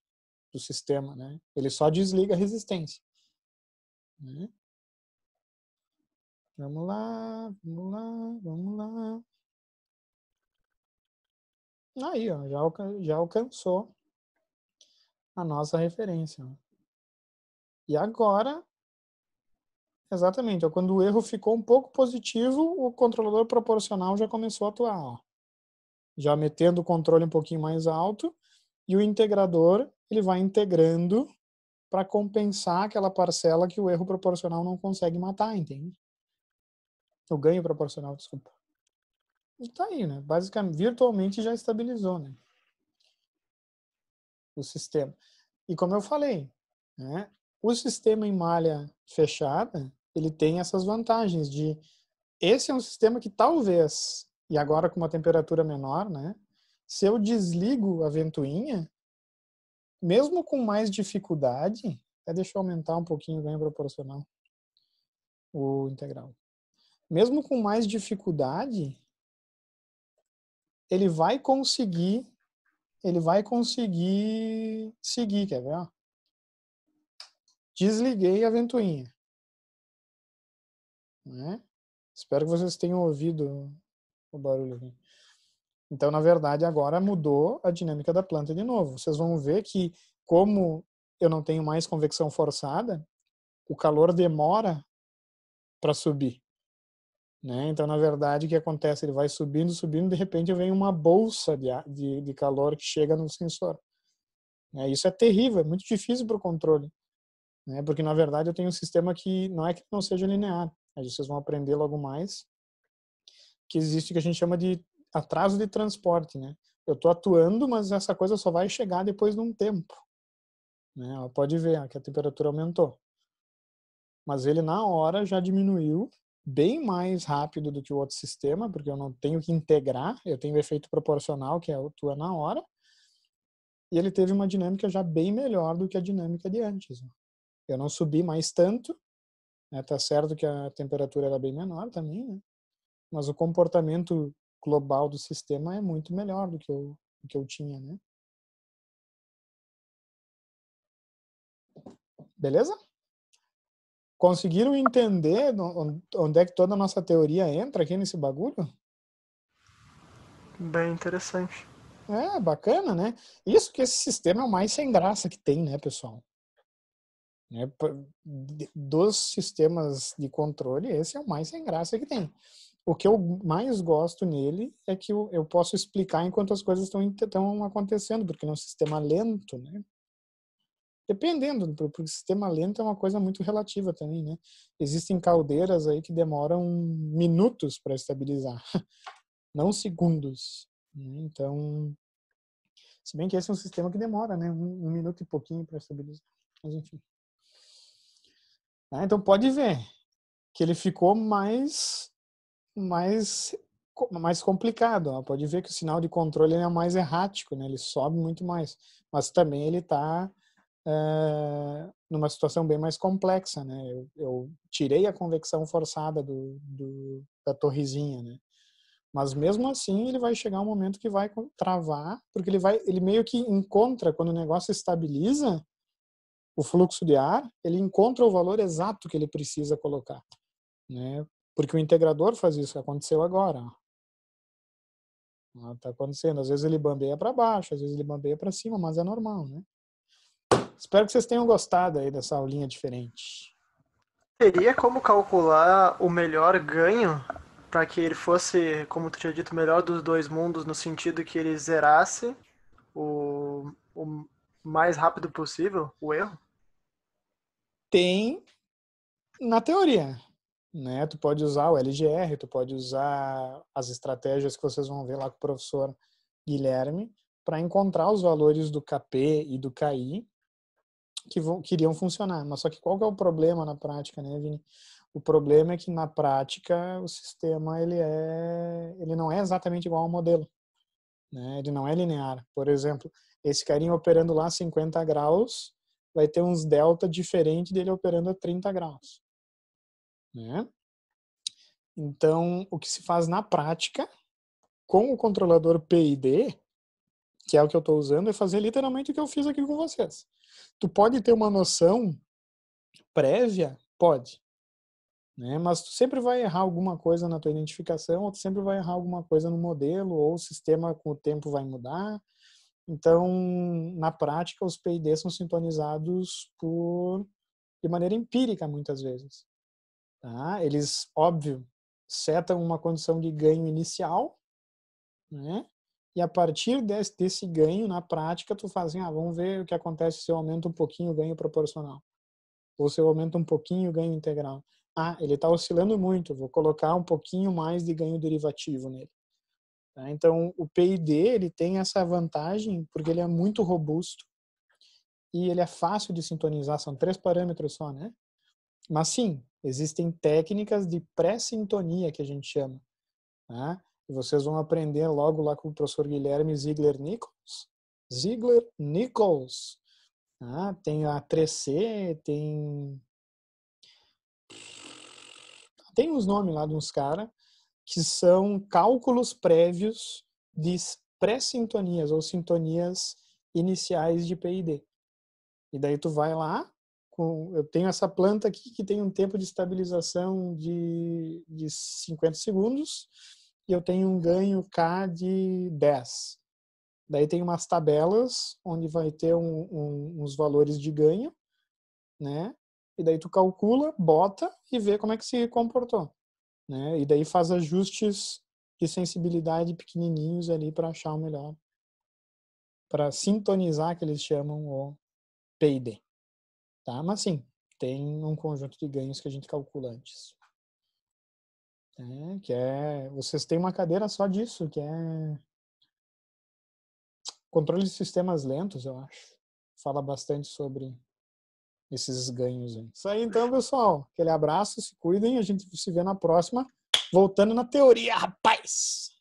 do sistema, né? Ele só desliga a resistência. Né? Vamos lá, vamos lá, vamos lá. Aí, ó, já, já alcançou a nossa referência. Né? E agora, exatamente, ó, quando o erro ficou um pouco positivo, o controlador proporcional já começou a atuar. Ó. Já metendo o controle um pouquinho mais alto e o integrador ele vai integrando para compensar aquela parcela que o erro proporcional não consegue matar, entende? O ganho proporcional, desculpa. E tá aí, né? Basicamente, virtualmente já estabilizou, né? O sistema. E como eu falei, né? O sistema em malha fechada, ele tem essas vantagens de esse é um sistema que talvez, e agora com uma temperatura menor, né? Se eu desligo a ventoinha, mesmo com mais dificuldade, é deixa eu aumentar um pouquinho o ganho proporcional, o integral. Mesmo com mais dificuldade, ele vai conseguir, ele vai conseguir seguir, quer ver? Ó? Desliguei a ventoinha. Né? Espero que vocês tenham ouvido o barulho aqui. Então, na verdade, agora mudou a dinâmica da planta de novo. Vocês vão ver que, como eu não tenho mais convecção forçada, o calor demora para subir. Né? Então, na verdade, o que acontece? Ele vai subindo, subindo, de repente vem uma bolsa de, de, de calor que chega no sensor. Né? Isso é terrível, é muito difícil para o controle. Né? Porque, na verdade, eu tenho um sistema que não é que não seja linear. Aí vocês vão aprender logo mais que existe o que a gente chama de atraso de transporte. Né? Eu estou atuando, mas essa coisa só vai chegar depois de um tempo. Né? Pode ver ó, que a temperatura aumentou. Mas ele, na hora, já diminuiu bem mais rápido do que o outro sistema, porque eu não tenho que integrar, eu tenho efeito proporcional, que é o tua na hora. E ele teve uma dinâmica já bem melhor do que a dinâmica de antes. Né? Eu não subi mais tanto, né? tá certo que a temperatura era bem menor também, né? mas o comportamento global do sistema é muito melhor do que eu, do que eu tinha, né? Beleza? Conseguiram entender onde é que toda a nossa teoria entra aqui nesse bagulho? Bem interessante. É, bacana, né? Isso que esse sistema é o mais sem graça que tem, né, pessoal? Né, dos sistemas de controle, esse é o mais sem graça que tem. O que eu mais gosto nele é que eu, eu posso explicar enquanto as coisas estão acontecendo, porque ele é um sistema lento, né? Dependendo, porque sistema lento é uma coisa muito relativa também, né? Existem caldeiras aí que demoram minutos para estabilizar, não segundos. Né? Então, se bem que esse é um sistema que demora, né? Um, um minuto e pouquinho para estabilizar. Mas enfim. Ah, então pode ver que ele ficou mais, mais, mais complicado. Pode ver que o sinal de controle é mais errático, né? Ele sobe muito mais. Mas também ele está é, numa situação bem mais complexa, né? Eu, eu tirei a convecção forçada do, do, da torrezinha, né? Mas mesmo assim ele vai chegar um momento que vai travar, porque ele vai, ele meio que encontra quando o negócio estabiliza o fluxo de ar, ele encontra o valor exato que ele precisa colocar, né? Porque o integrador faz isso que aconteceu agora. Está ah, acontecendo. Às vezes ele bambeia para baixo, às vezes ele bambeia para cima, mas é normal, né? Espero que vocês tenham gostado aí dessa aulinha diferente. Teria como calcular o melhor ganho para que ele fosse, como tu tinha dito, o melhor dos dois mundos, no sentido que ele zerasse o, o mais rápido possível o erro? Tem na teoria. Né? Tu pode usar o LGR, tu pode usar as estratégias que vocês vão ver lá com o professor Guilherme para encontrar os valores do KP e do KI que vão, funcionar. Mas só que qual que é o problema na prática, né, Vini? O problema é que na prática o sistema ele é, ele não é exatamente igual ao modelo, né? Ele não é linear. Por exemplo, esse carinha operando lá 50 graus vai ter uns delta diferente dele operando a 30 graus, né? Então, o que se faz na prática com o controlador PID, que é o que eu estou usando, é fazer literalmente o que eu fiz aqui com vocês tu pode ter uma noção prévia? Pode. Né? Mas tu sempre vai errar alguma coisa na tua identificação, ou tu sempre vai errar alguma coisa no modelo, ou o sistema com o tempo vai mudar. Então, na prática, os PIDs são sintonizados por de maneira empírica muitas vezes. Tá? Eles, óbvio, setam uma condição de ganho inicial, né? E a partir desse, desse ganho, na prática, tu faz assim, ah, vamos ver o que acontece se eu aumento um pouquinho o ganho proporcional. Ou se eu aumento um pouquinho o ganho integral. Ah, ele está oscilando muito, vou colocar um pouquinho mais de ganho derivativo nele. Tá? Então, o PID ele tem essa vantagem porque ele é muito robusto e ele é fácil de sintonizar, são três parâmetros só, né? Mas sim, existem técnicas de pré-sintonia que a gente chama. Tá? vocês vão aprender logo lá com o professor Guilherme Ziegler Nichols. Ziegler Nichols. Ah, tem a 3C, tem. Tem uns nomes lá de uns caras que são cálculos prévios de pré-sintonias ou sintonias iniciais de PID. E daí tu vai lá, com, eu tenho essa planta aqui que tem um tempo de estabilização de, de 50 segundos e eu tenho um ganho K de 10. Daí tem umas tabelas onde vai ter um, um, uns valores de ganho, né? E daí tu calcula, bota e vê como é que se comportou, né? E daí faz ajustes de sensibilidade pequenininhos ali para achar o melhor, para sintonizar que eles chamam o PID. tá? Mas sim, tem um conjunto de ganhos que a gente calcula antes. É, que é. Vocês têm uma cadeira só disso, que é. Controle de sistemas lentos, eu acho. Fala bastante sobre esses ganhos. Aí. Isso aí, então, pessoal. Aquele abraço, se cuidem. A gente se vê na próxima. Voltando na teoria, rapaz!